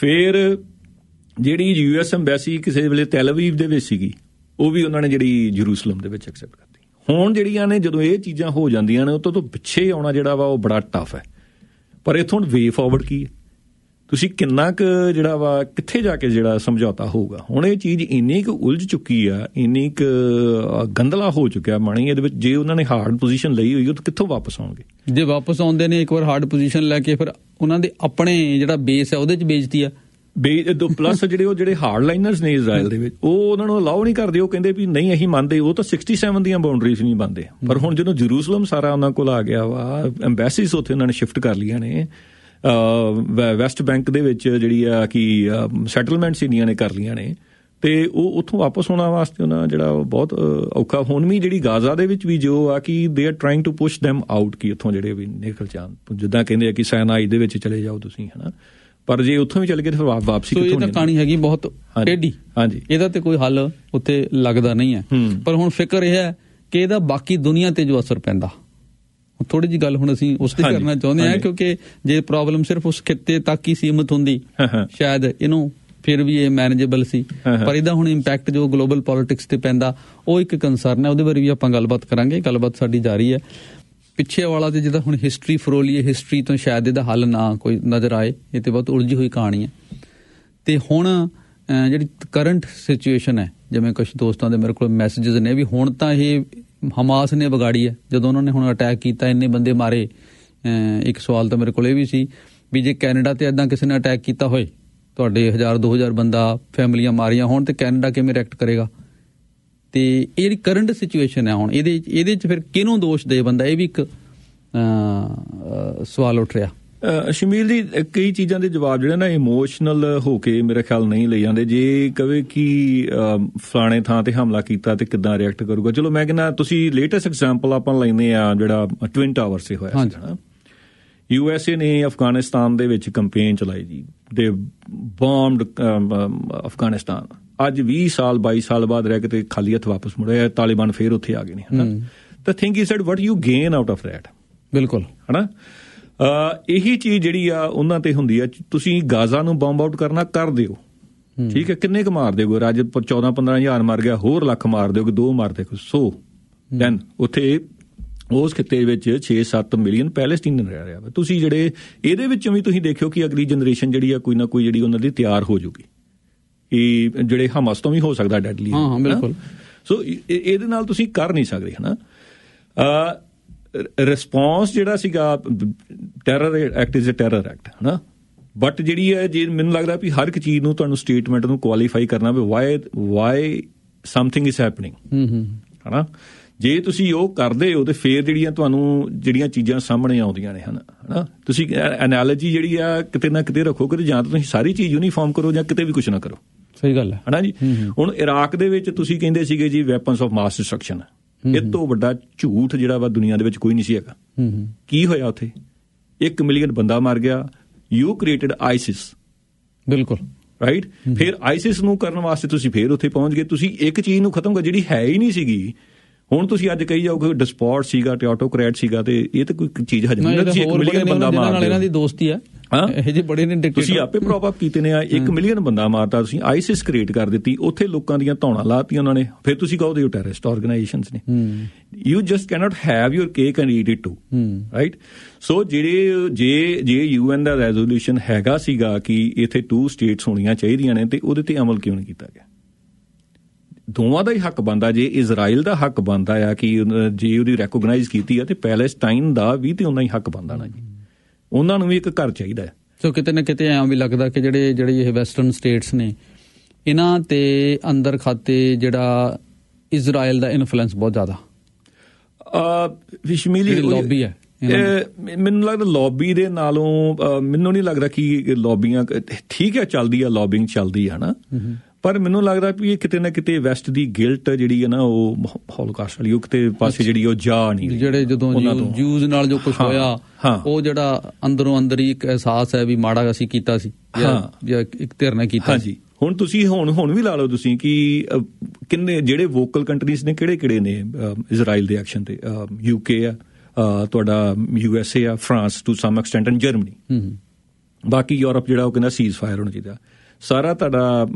ਫਿਰ ਜਿਹੜੀ ਯੂਐਸ ਐਮਬੈਸੀ ਕਿਸੇ ਵੇਲੇ ਤੈਲਵੀਵ ਦੇ ਵਿੱਚ ਸੀਗੀ ਉਹ ਵੀ ਉਹਨਾਂ ਨੇ ਜਿਹੜੀ ਜਰੂਸਲਮ ਦੇ ਵਿੱਚ ਐਕਸੈਪਟ ਕਰਤੀ ਹੁਣ ਜਿਹੜੀਆਂ ਨੇ ਜਦੋਂ ਇਹ ਚੀਜ਼ਾਂ ਹੋ ਜਾਂਦੀਆਂ ਨੇ ਉਹ ਤੋਂ ਤੋਂ ਪਿੱਛੇ ਆਉਣਾ ਜਿਹੜਾ ਵਾ ਉਹ ਬੜਾ ਟਫ ਹੈ ਪਰ ਇਥੋਂ ਵੇ ਫਾਰਵਰਡ ਕੀ ਹੈ ਤੁਸੀਂ ਕਿੰਨਾ ਕੁ ਜਿਹੜਾ ਵਾ ਕਿੱਥੇ ਜਾ ਕੇ ਜਿਹੜਾ ਸਮਝੌਤਾ ਹੋਊਗਾ ਹੁਣ ਇਹ ਚੀਜ਼ ਇੰਨੀ ਕੁ ਉਲਝ ਚੁੱਕੀ ਆ ਇੰਨੀ ਕੁ ਗੰਦਲਾ ਹੋ ਚੁੱਕਿਆ ਮਾਣੀ ਇਹਦੇ ਵਿੱਚ ਜੇ ਉਹਨਾਂ ਨੇ ਹਾਰਡ ਪੋਜੀਸ਼ਨ ਲਈ ਹੋਈ ਉਹ ਤਾਂ ਕਿੱਥੋਂ ਵਾਪਸ ਆਉਣਗੇ ਜੇ ਵਾਪਸ ਆਉਂਦੇ ਨੇ ਇੱਕ ਵਾਰ ਹਾਰਡ ਪੋਜੀਸ਼ਨ ਲੈ ਕੇ ਫਿਰ ਉਹਨਾਂ ਦੇ ਆਪਣੇ ਜਿਹੜਾ ਬੇਸ ਹੈ ਉਹਦੇ 'ਚ ਵੇਚਦੀ ਆ ਬੇ ਦੋ ਪਲੱਸ ਜਿਹੜੇ ਉਹ ਜਿਹੜੇ ਹਾਰਡ ਲਾਈਨਰਸ ਨੇ ਇਜ਼ਰਾਈਲ ਦੇ ਵਿੱਚ ਉਹ ਉਹਨਾਂ ਨੂੰ ਅਲਾਉ ਨਹੀਂ ਕਰਦੇ ਉਹ ਕਹਿੰਦੇ ਵੀ ਨਹੀਂ ਅਸੀਂ ਮੰਨਦੇ ਉਹ ਤਾਂ 67 ਦੀਆਂ ਬਾਉਂਡਰੀਜ਼ ਨਹੀਂ ਮੰਨਦੇ ਪਰ ਹੁਣ ਜਦੋਂ ਜਰੂਸਲਮ ਸਾਰਾ ਉਹਨਾਂ ਕੋਲ ਆ ਗਿਆ ਵਾ ਐਮਬੈਸੀਜ਼ ਉੱਥੇ ਉਹਨਾਂ ਨੇ ਸ਼ਿਫਟ ਕਰ ਲੀਆਂ ਨੇ ਵੈਸਟ ਬੈਂਕ ਦੇ ਵਿੱਚ ਜਿਹੜੀ ਆ ਕਿ ਸੈਟਲਮੈਂਟਸ ਇੰਡੀਆ ਨੇ ਕਰ ਲੀਆਂ ਨੇ ਤੇ ਉਹ ਉੱਥੋਂ ਵਾਪਸ ਹੋਣਾ ਵਾਸਤੇ ਉਹਨਾਂ ਜਿਹੜਾ ਬਹੁਤ ਔਖਾ ਹੁਣ ਵੀ ਜਿਹੜੀ ਗਾਜ਼ਾ ਦੇ ਵਿੱਚ ਵੀ ਜੋ ਆ ਕਿ they are trying to push them out ਕਿ ਉੱਥੋਂ ਜਿਹੜੇ ਵੀ ਨਿਕਲ ਜਾਣ ਜਿੱਦਾਂ ਕਹਿੰਦੇ ਆ ਕਿ ਸੈਨਾਈ ਦੇ ਵਿੱਚ ਚਲੇ ਜਾਓ ਤੁਸੀਂ ਹਨਾ ਪਰ ਜੇ ਉੱਥੋਂ ਵੀ ਚੱਲ ਗਏ ਤਾਂ ਫਿਰ ਵਾਪਸੀ ਕਿੱਥੋਂ ਹੋਣੀ ਇਹ ਤਾਂ ਕਹਾਣੀ ਹੈਗੀ ਬਹੁਤ ਟੇਢੀ ਹਾਂਜੀ ਇਹਦਾ ਤੇ ਕੋਈ ਹੱਲ ਉੱਥੇ ਲੱਗਦਾ ਨਹੀਂ ਹੈ ਪਰ ਹੁਣ ਫਿਕਰ ਇਹ ਹੈ ਕਿ ਇਹਦਾ ਬਾਕੀ ਦੁਨੀਆ ਤੇ ਜੋ ਅਸਰ ਪੈਂਦਾ ਥੋੜੀ ਜੀ ਗੱਲ ਹੁਣ ਅਸੀਂ ਉਸ ਤੇ ਕਰਨਾ ਚਾਹੁੰਦੇ ਹਾਂ ਕਿਉਂਕਿ ਜੇ ਪ੍ਰੋਬਲਮ ਸਿਰਫ ਉਸ ਖਿੱਤੇ ਤੱਕ ਹੀ ਸੀਮਤ ਹੁੰਦੀ ਸ਼ਾਇਦ ਇਹਨੂੰ ਫਿਰ ਵੀ ਇਹ ਮੈਨੇਜੇਬਲ ਸੀ ਪਰ ਇਹਦਾ ਹੁਣ ਇੰਪੈਕਟ ਜੋ ਗਲੋਬਲ ਪੋਲਿਟਿਕਸ ਤੇ ਪੈਂਦਾ ਉਹ ਇੱਕ ਕਨਸਰਨ ਹੈ ਉਹਦੇ ਬਾਰੇ ਵੀ ਆਪਾਂ ਗੱਲਬਾਤ ਕਰਾਂਗੇ ਗੱਲਬਾਤ ਸਾਡੀ ਜਾਰੀ ਹੈ ਪਿੱਛੇ ਵਾਲਾ ਤੇ ਜਿਹਦਾ ਹੁਣ ਹਿਸਟਰੀ ਫਰੋਲੀਏ ਹਿਸਟਰੀ ਤੋਂ ਸ਼ਾਇਦ ਇਹਦਾ ਹੱਲ ਨਾ ਕੋਈ ਨਜ਼ਰ ਆਏ ਇਹ ਤੇ ਬਹੁਤ ਉਲਝੀ ਹੋਈ ਕਹਾਣੀ ਹੈ ਤੇ ਹੁਣ ਜਿਹੜੀ ਕਰੰਟ ਸਿਚੁਏਸ਼ਨ ਹੈ ਜਿਵੇਂ ਕੁਝ ਦੋਸਤਾਂ ਦੇ ਮੇਰੇ ਕੋਲ ਮੈਸੇजेस ਨੇ ਵੀ ਹੁਣ ਤਾਂ ਇਹ ਹਮਾਸ ਨੇ ਵਿਗਾੜੀ ਹੈ ਜਦੋਂ ਉਹਨਾਂ ਨੇ ਹੁਣ ਅਟੈਕ ਕੀਤਾ ਇੰਨੇ ਬੰਦੇ ਮਾਰੇ ਇੱਕ ਸਵਾਲ ਤਾਂ ਮੇਰੇ ਕੋਲ ਇਹ ਵੀ ਸੀ ਵੀ ਜੇ ਕੈਨੇਡਾ ਤੇ ਇਦਾਂ ਕਿਸੇ ਨੇ ਅਟੈਕ ਕੀਤਾ ਹੋਏ ਤੁਹਾਡੇ 1000 2000 ਬੰਦਾ ਫੈਮਲੀਆਂ ਮਾਰੀਆਂ ਹੋਣ ਤੇ ਕੈਨੇਡਾ ਕਿਵੇਂ ਰਿਐਕਟ ਕਰੇਗਾ ਤੇ ਇਹ ਜਿਹੜੀ ਕਰੰਟ ਸਿਚੁਏਸ਼ਨ ਹੈ ਹੁਣ ਇਹਦੇ ਇਹਦੇ ਚ ਫਿਰ ਕਿਹਨੂੰ ਦੋਸ਼ ਦੇ ਬੰਦਾ ਇਹ ਵੀ ਇੱਕ ਸਵਾਲ ਉੱਠ ਰਿਹਾ ਸ਼ਮੀਲ ਜੀ ਕਈ ਚੀਜ਼ਾਂ ਦੇ ਜਵਾਬ ਜਿਹੜੇ ਨਾ ਇਮੋਸ਼ਨਲ ਹੋ ਕੇ ਮੇਰੇ ਖਿਆਲ ਨਹੀਂ ਲਈ ਜਾਂਦੇ ਜੇ ਕਵੇ ਕਿ ਫਲਾਣੇ ਥਾਂ ਤੇ ਹਮਲਾ ਕੀਤਾ ਤੇ ਕਿਦਾਂ ਰਿਐਕਟ ਕਰੂਗਾ ਚਲੋ ਮੈਂ ਕਹਿੰਦਾ ਤੁਸੀਂ ਲੇਟੈਸਟ ਐਗਜ਼ਾਮਪਲ ਆਪਾਂ ਲੈਨੇ ਆ ਜਿਹੜਾ ਟਵਿਨ ਟਾਵਰ ਸੇ ਹੋਇਆ ਸੀ ਹਨਾ ਯੂ ਐਸ ਏ ਨੇ ਅਫਗਾਨਿਸਤਾਨ ਦੇ ਵਿੱਚ ਕੈਂਪੇਨ ਚਲਾਈ ਜੀ ਦੇ ਬੌਮਡ ਅਫਗਾਨਿਸਤਾਨ ਅੱਜ 20 ਸਾਲ 22 ਸਾਲ ਬਾਅਦ ਰਹਿ ਕੇ ਤੇ ਖਾਲੀ ਹੱਥ ਵਾਪਸ ਮੁੜਿਆ ਤਾਲਿਬਾਨ ਫੇਰ ਉੱਥੇ ਆ ਗਏ ਨੇ ਹਨਾ ਤਾਂ think he said what you gain out of that ਬਿਲਕੁਲ ਹਨਾ ਇਹੀ ਚੀਜ਼ ਜਿਹੜੀ ਆ ਉਹਨਾਂ ਤੇ ਹੁੰਦੀ ਆ ਤੁਸੀਂ ਗਾਜ਼ਾ ਨੂੰ ਬੰਬ ਆਊਟ ਕਰਨਾ ਕਰ ਦਿਓ ਠੀਕ ਹੈ ਕਿੰਨੇ ਕੁ ਮਾਰ ਦਿਓਗੇ ਰਾਜ 14 15000 ਮਾਰ ਗਿਆ ਹੋਰ ਲੱਖ ਮਾਰ ਦਿਓਗੇ ਦੋ ਮਾਰ ਕੋ ਸੋ ਦੈਨ ਉੱਥੇ ਉਸ ਖਿੱਤੇ ਵਿੱਚ 6-7 ਮਿਲੀਅਨ ਪੈਲੇਸਟੀਨੀਅਨ ਰਹਿ ਰਿਹਾ ਤੁਸੀਂ ਜਿਹੜੇ ਇਹਦੇ ਵਿੱਚੋਂ ਵੀ ਤੁਸੀਂ ਦੇਖਿਓ ਕਿ ਅਗਲੀ ਜਨਰੇਸ਼ਨ ਜਿਹੜੀ ਆ ਕੋਈ ਨਾ ਕੋਈ ਜਿਹੜੀ ਉਹਨਾਂ ਦੀ ਤਿਆਰ ਹੋ ਜੂਗੀ ਇਹ ਜਿਹੜੇ ਹਮਸ ਤੋਂ ਵੀ ਹੋ ਸਕਦਾ ਡੈਡਲੀ ਹਾਂ ਹਾਂ ਬਿਲਕੁਲ ਸੋ ਇਹਦੇ ਨਾਲ ਤੁਸੀਂ ਕਰ ਨਹੀਂ ਸਕਦੇ ਹਨਾ ਅ ਰਿਸਪੌਂਸ ਜਿਹੜਾ ਸੀਗਾ terror act is a terror act ਹਨਾ ਬਟ ਜਿਹੜੀ ਹੈ ਜੇ ਮੈਨੂੰ ਲੱਗਦਾ ਵੀ ਹਰ ਇੱਕ ਚੀਜ਼ ਨੂੰ ਤੁਹਾਨੂੰ ਸਟੇਟਮੈਂਟ ਨੂੰ ਕੁਆਲੀਫਾਈ ਕਰਨਾ ਵੀ why why something is happening hmm ਹਨਾ ਜੇ ਤੁਸੀਂ ਉਹ ਕਰਦੇ ਹੋ ਤੇ ਫੇਰ ਜਿਹੜੀਆਂ ਤੁਹਾਨੂੰ ਜਿਹੜੀਆਂ ਚੀਜ਼ਾਂ ਸਾਹਮਣੇ ਆਉਂਦੀਆਂ ਨੇ ਹਨਾ ਹਨਾ ਤੁਸੀਂ ਐਨਾਲੋਜੀ ਜਿਹੜੀ ਆ ਕਿਤੇ ਨਾ ਕਿਤੇ ਰੱਖੋ ਕਿ ਜਾਂ ਤਾਂ ਤੁਸੀਂ ਸਾਰੀ ਚੀਜ਼ ਯੂਨੀਫਾਰਮ ਕਰੋ ਜਾਂ ਕਿਤੇ ਵੀ ਕੁਝ ਨਾ ਕਰੋ ਸਹੀ ਗੱਲ ਹੈ ਹਨਾ ਜੀ ਹੁਣ ਇਰਾਕ ਦੇ ਵਿੱਚ ਤੁਸੀਂ ਕਹਿੰਦੇ ਸੀਗੇ ਜੀ ਵੈਪਨਸ ਆਫ ਮਾਸ ਡਿਸਟਰਕਸ਼ਨ ਇਹ ਤੋਂ ਵੱਡਾ ਝੂਠ ਜਿਹੜਾ ਵਾ ਦੁਨੀਆ ਦੇ ਵਿੱਚ ਕੋਈ ਨਹੀਂ ਸੀ ਹੈਗਾ ਕੀ ਹੋਇਆ ਉੱਥੇ 1 ਮਿਲੀਅਨ ਬੰਦਾ ਮਰ ਗਿਆ ਯੂ ਕ੍ਰੀਏਟਿਡ ਆਈਸਿਸ ਬਿਲਕੁਲ ਰਾਈਟ ਫਿਰ ਆਈਸਿਸ ਨੂੰ ਕਰਨ ਵਾਸਤੇ ਤੁਸੀਂ ਫੇਰ ਉੱਥੇ ਪਹੁੰਚ ਗਏ ਤੁਸੀਂ ਇੱਕ ਚੀਜ਼ ਨੂੰ ਖਤਮ ਕਰ ਜਿਹੜੀ ਹੈ ਹੀ ਨਹੀਂ ਸੀਗੀ ਹੁਣ ਤੁਸੀਂ ਅੱਜ ਕਹੀ ਜਾਓਗੇ ਡਿਸਪੋਰਟ ਸੀਗਾ ਤੇ ਆਟੋਕ੍ਰੈਟ ਸੀਗਾ ਤੇ ਇਹ ਤਾਂ ਕੋਈ ਚੀਜ਼ ਹਜਮ ਨਹੀਂ ਸੀ ਇੱਕ ਮਿਲੀਅਨ ਬੰਦਾ ਮਾਰ ਨਾਲ ਇਹਨਾਂ ਦੀ ਦੋਸਤੀ ਆ ਇਹ ਇਹਦੇ ਬੜੇ ਨੇ ਡਿਕਟੇਟਰ ਤੁਸੀਂ ਆਪੇ ਪ੍ਰੋਪ ਅਪ ਕੀਤੇ ਨੇ ਆ 1 ਮਿਲੀਅਨ ਬੰਦਾ ਮਾਰਤਾ ਤੁਸੀਂ ਆਈਸਿਸ ਕ੍ਰੀਏਟ ਕਰ ਦਿੱਤੀ ਉੱਥੇ ਲੋਕਾਂ ਦੀਆਂ ਧੌਣਾ ਲਾਤੀਆਂ ਉਹਨਾਂ ਨੇ ਫਿਰ ਤੁਸੀਂ ਕਹੋਗੇ ਉਹ ਟੈਰਰਿਸਟ ਆਰਗੇਨਾਈਜੇਸ਼ਨਸ ਨੇ you just can't have your cake and eat it too right so ਜਿਹੜੇ ਜੇ ਜੇ ਯੂਐਨ ਦਾ ਰੈਜ਼ੋਲੂਸ਼ਨ ਹੈਗਾ ਸੀਗਾ ਕਿ ਇੱਥੇ ਟੂ ਸਟੇਟਸ ਹੋਣੀਆਂ ਚਾਹੀਦੀਆਂ ਨੇ ਤੇ ਉਹਦੇ ਤੇ ਅਮਲ ਕਿਉਂ ਨਹੀਂ ਕੀਤਾ ਗਿਆ ਦੋਵਾਂ ਦਾ ਹੀ ਹੱਕ ਬੰਦਾ ਜੇ ਇਜ਼ਰਾਈਲ ਦਾ ਹੱਕ ਬੰਦਾ ਆ ਕਿ ਜੇ ਉਹਦੀ ਰੈਕੋਗਨਾਈਜ਼ ਕੀਤੀ ਆ ਤੇ ਪੈਲੇਸਟਾਈਨ ਦਾ ਵੀ ਤੇ ਉਹਨਾਂ ਹੀ ਹੱਕ ਬੰਦਾ ਨਾ ਜੀ ਉਹਨਾਂ ਨੂੰ ਵੀ ਇੱਕ ਘਰ ਚਾਹੀਦਾ ਹੈ ਸੋ ਕਿਤੇ ਨਾ ਕਿਤੇ ਐਂ ਵੀ ਲੱਗਦਾ ਕਿ ਜਿਹੜੇ ਜਿਹੜੇ ਇਹ ਵੈਸਟਰਨ ਸਟੇਟਸ ਨੇ ਇਹਨਾਂ ਤੇ ਅੰਦਰ ਖਾਤੇ ਜਿਹੜਾ ਇਜ਼ਰਾਈਲ ਦਾ ਇਨਫਲੂਐਂਸ ਬਹੁਤ ਜ਼ਿਆਦਾ ਅ ਵਿਸ਼ਮੀਲੀ ਲੌਬੀ ਹੈ ਮੈਨੂੰ ਲੱਗਦਾ ਲੌਬੀ ਦੇ ਨਾਲੋਂ ਮੈਨੂੰ ਨਹੀਂ ਲੱਗਦਾ ਕਿ ਲੌਬੀਆਂ ਠੀਕ ਹੈ ਚੱਲਦੀ ਆ ਲੌਬਿੰਗ ਚੱਲਦੀ ਆ ਨਾ ਪਰ ਮੈਨੂੰ ਲੱਗਦਾ ਵੀ ਇਹ ਕਿਤੇ ਨਾ ਕਿਤੇ ਵੈਸਟ ਦੀ ਗਿਲਟ ਜਿਹੜੀ ਹੈ ਨਾ ਉਹ ਹੌਲੋਕਾਸਟ ਵਾਲੀ ਉਹ ਕਿਤੇ ਪਾਸੇ ਜਿਹੜੀ ਉਹ ਜਾ ਨਹੀਂ ਜਿਹੜੇ ਜਦੋਂ ਜੂਜ਼ ਨਾਲ ਜੋ ਕੁਝ ਹੋਇਆ ਉਹ ਜਿਹੜਾ ਅੰਦਰੋਂ ਅੰਦਰ ਹੀ ਇੱਕ ਅਹਿਸਾਸ ਹੈ ਵੀ ਮਾੜਾ ਅਸੀਂ ਕੀਤਾ ਸੀ ਜਾਂ ਇੱਕ ਨੇ ਕੀਤਾ ਹਾਂਜੀ ਹੁਣ ਤੁਸੀਂ ਹੁਣ ਹੁਣ ਵੀ ਲਾ ਲਓ ਤੁਸੀਂ ਕਿ ਕਿੰਨੇ ਜਿਹੜੇ ਵੋਕਲ ਕੰਟਰੀਜ਼ ਨੇ ਕਿਹੜੇ ਕਿਹੜੇ ਨੇ ਇਜ਼ਰਾਈਲ ਦੇ ਐਕਸ਼ਨ ਤੇ ਯੂਕੇ ਆ ਤੁਹਾਡਾ ਯੂਐਸਏ ਆ France to some extent and Germany ਬਾਕੀ ਯੂਰਪ ਜਿਹੜਾ ਉਹ ਕਹਿੰਦਾ ਸੀਜ਼ ਫਾਇਰ ਹੋਣਾ ਚਾਹੀਦਾ ਸਾਰਾ ਤੁਹਾਡਾ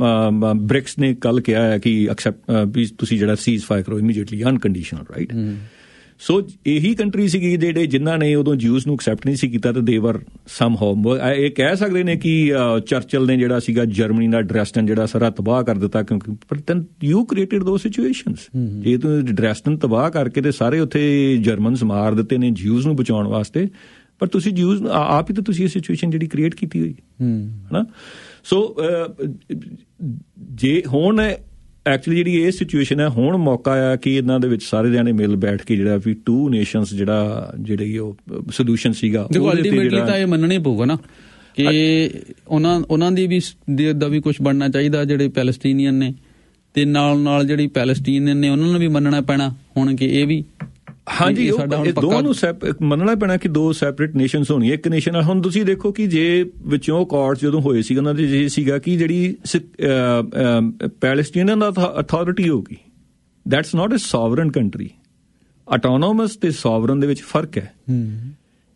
ਬ੍ਰਿਕਸ ਨੇ ਕੱਲ ਕਿਹਾ ਹੈ ਕਿ ਐਕਸੈਪਟ ਤੁਸੀਂ ਜਿਹੜਾ ਸੀਜ਼ ਫਾਇਰ ਕਰੋ ਇਮੀਡੀਏਟਲੀ ਅਨਕੰਡੀਸ਼ਨਲ ਰਾਈਟ ਸੋ ਇਹੀ ਕੰਟਰੀ ਸੀਗੀ ਜਿਹੜੇ ਜਿਨ੍ਹਾਂ ਨੇ ਉਦੋਂ ਜਿਊਸ ਨੂੰ ਐਕਸੈਪਟ ਨਹੀਂ ਸੀ ਕੀਤਾ ਤੇ ਦੇਵਰ ਸਮ ਹੋਮ ਇਹ ਕਹਿ ਸਕਦੇ ਨੇ ਕਿ ਚਰਚਲ ਨੇ ਜਿਹੜਾ ਸੀਗਾ ਜਰਮਨੀ ਦਾ ਡ੍ਰੈਸਟਨ ਜਿਹੜਾ ਸਾਰਾ ਤਬਾਹ ਕਰ ਦਿੱਤਾ ਕਿਉਂਕਿ ਯੂ ਕ੍ਰੀਏਟਡ ਦੋ ਸਿਚੁਏਸ਼ਨਸ ਜੇ ਤੂੰ ਡ੍ਰੈਸਟਨ ਤਬਾਹ ਕਰਕੇ ਤੇ ਸਾਰੇ ਉੱਥੇ ਜਰਮਨਸ ਮਾਰ ਦਿੱਤੇ ਨੇ ਜਿਊਸ ਨੂੰ ਬਚਾਉਣ ਵਾਸਤੇ ਪਰ ਤੁਸੀਂ ਜਿਊਸ ਆਪ ਹੀ ਤਾਂ ਤੁਸੀਂ ਇਹ ਸਿਚੁਏਸ਼ਨ ਜਿਹੜੀ ਕ੍ਰੀਏਟ ਕੀਤੀ ਹੋਈ ਹੈ ਹਨਾ ਸੋ ਜੇ ਹੁਣ ਐਕਚੁਅਲੀ ਜਿਹੜੀ ਇਹ ਸਿਚੁਏਸ਼ਨ ਹੈ ਹੁਣ ਮੌਕਾ ਆ ਕਿ ਇਹਨਾਂ ਦੇ ਵਿੱਚ ਸਾਰੇ ਜਣੇ ਮਿਲ ਬੈਠ ਕੇ ਜਿਹੜਾ ਵੀ ਟੂ ਨੇਸ਼ਨਸ ਜਿਹੜਾ ਜਿਹੜੀ ਉਹ ਸੋਲੂਸ਼ਨ ਸੀਗਾ ਉਹ ਅਲਟੀਮੇਟਲੀ ਤਾਂ ਇਹ ਮੰਨਣਾ ਹੀ ਪਊਗਾ ਨਾ ਕਿ ਉਹਨਾਂ ਉਹਨਾਂ ਦੀ ਵੀ ਦਾ ਵੀ ਕੁਝ ਬਣਨਾ ਚਾਹੀਦਾ ਜਿਹੜੇ ਪੈਲਸਟੀਨੀਅਨ ਨੇ ਤੇ ਨਾਲ ਨਾਲ ਜਿਹੜੀ ਪੈਲਸਟੀਨੀਅਨ ਨੇ ਉਹਨਾਂ ਨੂੰ ਵੀ ਮੰਨਣਾ ਪੈਣਾ ਹੁਣ ਕਿ ਇਹ ਵੀ ਹਾਂਜੀ ਇਹ ਦੋਨੋਂ ਮੰਨਣਾ ਪੈਣਾ ਕਿ ਦੋ ਸੈਪਰੇਟ ਨੇਸ਼ਨਸ ਹੋਣੀਆਂ ਇੱਕ ਨੇਸ਼ਨ ਹੁਣ ਤੁਸੀਂ ਦੇਖੋ ਕਿ ਜੇ ਵਿੱਚੋਂ ਕਾਰਡ ਜਦੋਂ ਹੋਏ ਸੀ ਉਹਨਾਂ ਦੇ ਜੇ ਸੀਗਾ ਕਿ ਜਿਹੜੀ ਪੈਲੇਸਟੀਨੀਅਨ ਦਾ ਅਥਾਰਟੀ ਹੋਗੀ that's not a sovereign country autonomous ਤੇ ਸੋਵਰਨ ਦੇ ਵਿੱਚ ਫਰਕ ਹੈ